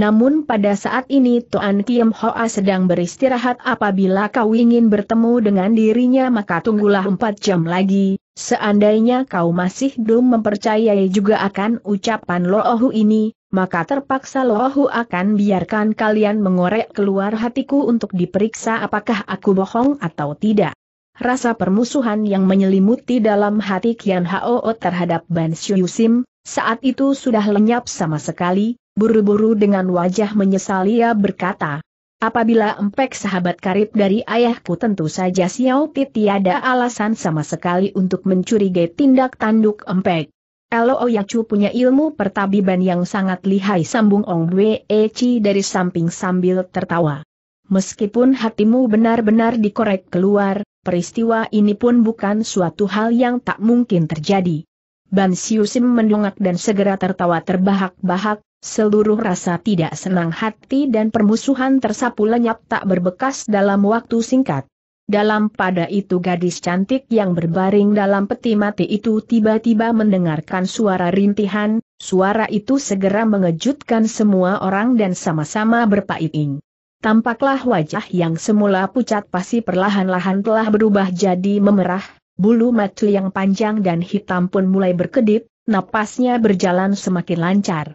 Speaker 1: namun pada saat ini Tuan Kim Hoa sedang beristirahat apabila kau ingin bertemu dengan dirinya maka tunggulah empat jam lagi, seandainya kau masih belum mempercayai juga akan ucapan Lohu ini, maka terpaksa Lohu akan biarkan kalian mengorek keluar hatiku untuk diperiksa apakah aku bohong atau tidak. Rasa permusuhan yang menyelimuti dalam hati Kian Hao terhadap Ban Sim saat itu sudah lenyap sama sekali, buru-buru dengan wajah menyesal ia berkata. Apabila empek sahabat karib dari ayahku tentu saja Xiao Ti tiada alasan sama sekali untuk mencurigai tindak tanduk empek. Elo Oyacu oh punya ilmu pertabiban yang sangat lihai sambung Ong Wei Chi dari samping sambil tertawa. Meskipun hatimu benar-benar dikorek keluar, peristiwa ini pun bukan suatu hal yang tak mungkin terjadi. Ban Siusim mendongak dan segera tertawa terbahak-bahak, Seluruh rasa tidak senang hati dan permusuhan tersapu lenyap tak berbekas dalam waktu singkat. Dalam pada itu gadis cantik yang berbaring dalam peti mati itu tiba-tiba mendengarkan suara rintihan, suara itu segera mengejutkan semua orang dan sama-sama berpaiting. Tampaklah wajah yang semula pucat pasti perlahan-lahan telah berubah jadi memerah, bulu mata yang panjang dan hitam pun mulai berkedip, napasnya berjalan semakin lancar.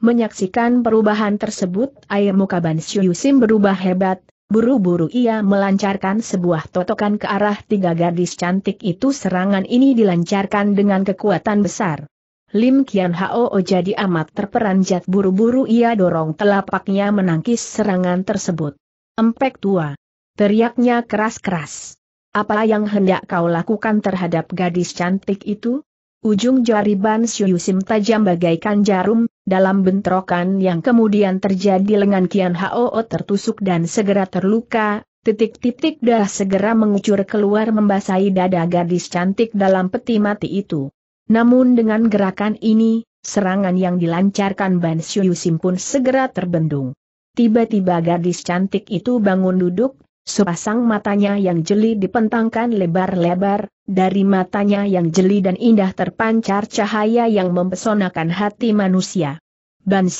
Speaker 1: Menyaksikan perubahan tersebut, air muka Ban Sim berubah hebat, buru-buru ia melancarkan sebuah totokan ke arah tiga gadis cantik itu serangan ini dilancarkan dengan kekuatan besar. Lim Kian Hao jadi amat terperanjat buru-buru ia dorong telapaknya menangkis serangan tersebut. Empek tua. Teriaknya keras-keras. Apa yang hendak kau lakukan terhadap gadis cantik itu? Ujung jari Ban Syuyusim tajam bagaikan jarum, dalam bentrokan yang kemudian terjadi lengan Kian Hao tertusuk dan segera terluka, titik-titik darah segera mengucur keluar membasahi dada gadis cantik dalam peti mati itu. Namun dengan gerakan ini, serangan yang dilancarkan Ban Syuyusim pun segera terbendung. Tiba-tiba gadis cantik itu bangun duduk, Sepasang matanya yang jeli dipentangkan lebar-lebar, dari matanya yang jeli dan indah terpancar cahaya yang mempesonakan hati manusia. Ban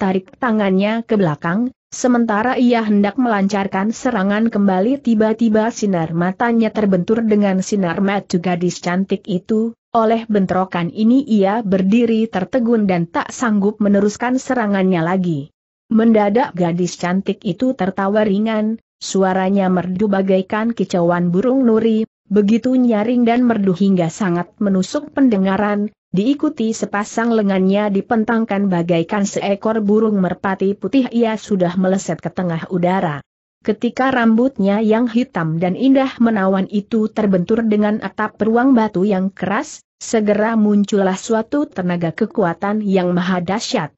Speaker 1: tarik tangannya ke belakang, sementara ia hendak melancarkan serangan kembali tiba-tiba sinar matanya terbentur dengan sinar mata gadis cantik itu, oleh bentrokan ini ia berdiri tertegun dan tak sanggup meneruskan serangannya lagi. Mendadak gadis cantik itu tertawa ringan, Suaranya merdu bagaikan kicauan burung nuri, begitu nyaring dan merdu hingga sangat menusuk pendengaran, diikuti sepasang lengannya dipentangkan bagaikan seekor burung merpati putih ia sudah meleset ke tengah udara. Ketika rambutnya yang hitam dan indah menawan itu terbentur dengan atap ruang batu yang keras, segera muncullah suatu tenaga kekuatan yang maha dahsyat.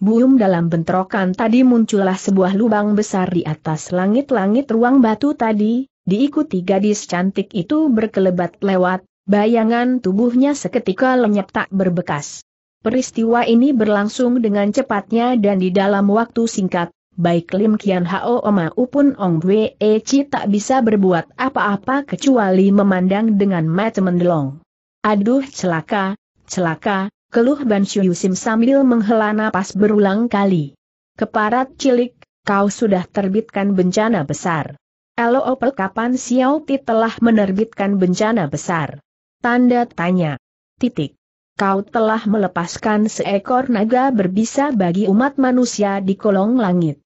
Speaker 1: Buum dalam bentrokan tadi muncullah sebuah lubang besar di atas langit-langit ruang batu tadi, diikuti gadis cantik itu berkelebat lewat, bayangan tubuhnya seketika lenyap tak berbekas. Peristiwa ini berlangsung dengan cepatnya dan di dalam waktu singkat, baik Lim Kian Hao Oma upun Ong Wee Chi tak bisa berbuat apa-apa kecuali memandang dengan mata mendelong. Aduh celaka, celaka, keluh Ban Yusim sambil menghela napas berulang kali. Keparat cilik, kau sudah terbitkan bencana besar. LO kapan Xiao Ti telah menerbitkan bencana besar. Tanda tanya. Titik. Kau telah melepaskan seekor naga berbisa bagi umat manusia di kolong langit.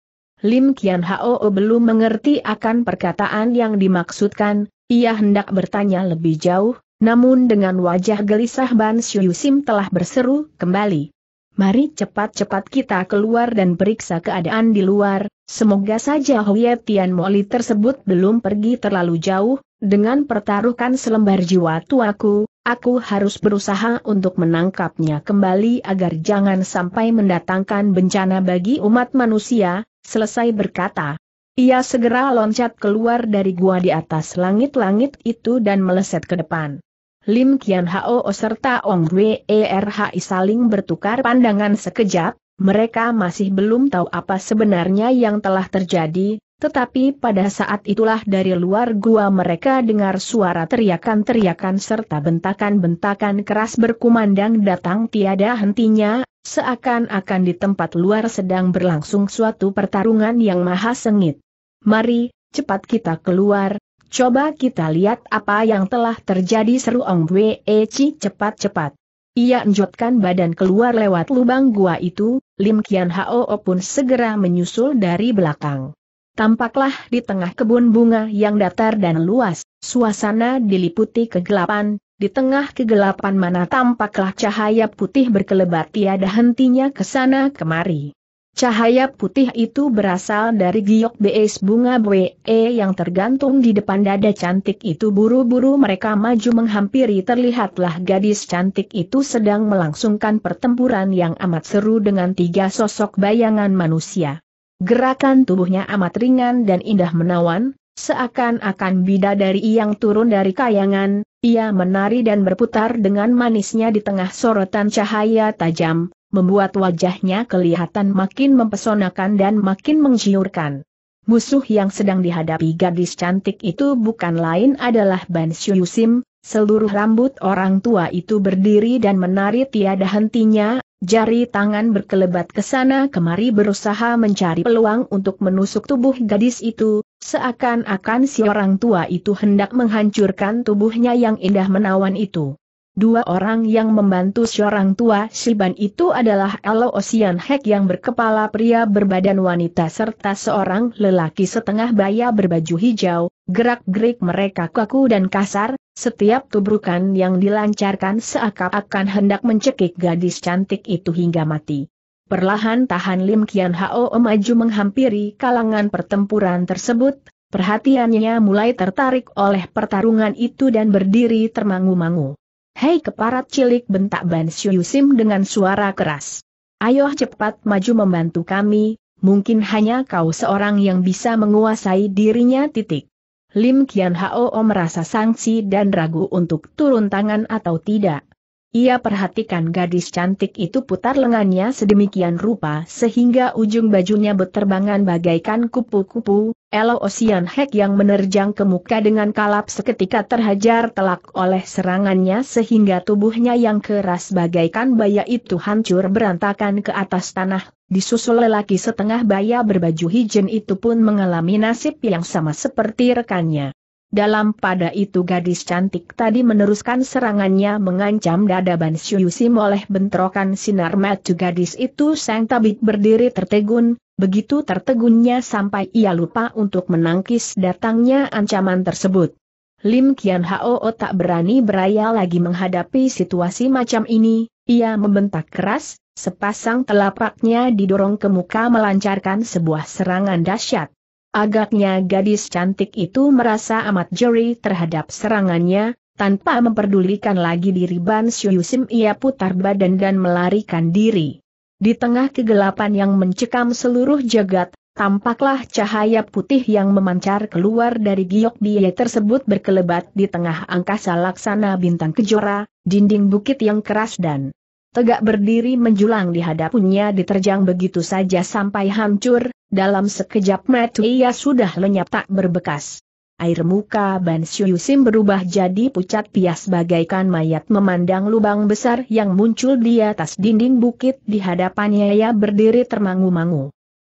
Speaker 1: Lim Kian Hao belum mengerti akan perkataan yang dimaksudkan, ia hendak bertanya lebih jauh, namun dengan wajah gelisah Ban Syuyusim telah berseru kembali. Mari cepat-cepat kita keluar dan periksa keadaan di luar, semoga saja Huye Tian Moli tersebut belum pergi terlalu jauh, dengan pertaruhkan selembar jiwa tuaku, aku harus berusaha untuk menangkapnya kembali agar jangan sampai mendatangkan bencana bagi umat manusia, selesai berkata. Ia segera loncat keluar dari gua di atas langit-langit itu dan meleset ke depan. Lim Kian Hao serta Ong Erh saling bertukar pandangan sekejap, mereka masih belum tahu apa sebenarnya yang telah terjadi, tetapi pada saat itulah dari luar gua mereka dengar suara teriakan-teriakan serta bentakan-bentakan keras berkumandang datang tiada hentinya, seakan-akan di tempat luar sedang berlangsung suatu pertarungan yang maha sengit. Mari, cepat kita keluar, Coba kita lihat apa yang telah terjadi seru Ong Wei Chi cepat-cepat. Ia enjotkan badan keluar lewat lubang gua itu, Lim Kian Hao pun segera menyusul dari belakang. Tampaklah di tengah kebun bunga yang datar dan luas, suasana diliputi kegelapan, di tengah kegelapan mana tampaklah cahaya putih berkelebat tiada hentinya ke sana kemari. Cahaya putih itu berasal dari giok bees bunga BE yang tergantung di depan dada cantik itu buru-buru mereka maju menghampiri terlihatlah gadis cantik itu sedang melangsungkan pertempuran yang amat seru dengan tiga sosok bayangan manusia. Gerakan tubuhnya amat ringan dan indah menawan, seakan-akan bidadari yang turun dari kayangan, ia menari dan berputar dengan manisnya di tengah sorotan cahaya tajam, membuat wajahnya kelihatan makin mempesonakan dan makin menggiurkan. Musuh yang sedang dihadapi gadis cantik itu bukan lain adalah Ban Yusim. seluruh rambut orang tua itu berdiri dan menari tiada hentinya, jari tangan berkelebat ke sana kemari berusaha mencari peluang untuk menusuk tubuh gadis itu, seakan-akan si orang tua itu hendak menghancurkan tubuhnya yang indah menawan itu. Dua orang yang membantu seorang tua Silban itu adalah Elo Osian Hek yang berkepala pria berbadan wanita serta seorang lelaki setengah baya berbaju hijau, gerak-gerik mereka kaku dan kasar, setiap tubrukan yang dilancarkan seakan-akan hendak mencekik gadis cantik itu hingga mati. Perlahan tahan Lim Kian Hao maju menghampiri kalangan pertempuran tersebut, perhatiannya mulai tertarik oleh pertarungan itu dan berdiri termangu-mangu. Hei keparat cilik bentak Ban Yusim dengan suara keras. Ayo cepat maju membantu kami, mungkin hanya kau seorang yang bisa menguasai dirinya titik. Lim Kian Hao merasa sangsi dan ragu untuk turun tangan atau tidak. Ia perhatikan gadis cantik itu putar lengannya sedemikian rupa sehingga ujung bajunya berterbangan bagaikan kupu-kupu, Elo Osian Hek yang menerjang ke muka dengan kalap seketika terhajar telak oleh serangannya sehingga tubuhnya yang keras bagaikan baya itu hancur berantakan ke atas tanah, disusul lelaki setengah baya berbaju hijen itu pun mengalami nasib yang sama seperti rekannya. Dalam pada itu gadis cantik tadi meneruskan serangannya mengancam dada Ban Syuyusim oleh bentrokan sinar mata gadis itu sang tabib berdiri tertegun, begitu tertegunnya sampai ia lupa untuk menangkis datangnya ancaman tersebut. Lim Kian Hao tak berani beraya lagi menghadapi situasi macam ini, ia membentak keras, sepasang telapaknya didorong ke muka melancarkan sebuah serangan dahsyat. Agaknya gadis cantik itu merasa amat jeri terhadap serangannya, tanpa memperdulikan lagi diri Ban Yusim ia putar badan dan melarikan diri. Di tengah kegelapan yang mencekam seluruh jagat, tampaklah cahaya putih yang memancar keluar dari giok dia tersebut berkelebat di tengah angkasa laksana bintang kejora, dinding bukit yang keras dan tegak berdiri menjulang di hadapannya diterjang begitu saja sampai hancur, dalam sekejap mata ia sudah lenyap tak berbekas. Air muka Ban Yusim berubah jadi pucat pias bagaikan mayat memandang lubang besar yang muncul di atas dinding bukit di hadapannya ia berdiri termangu-mangu.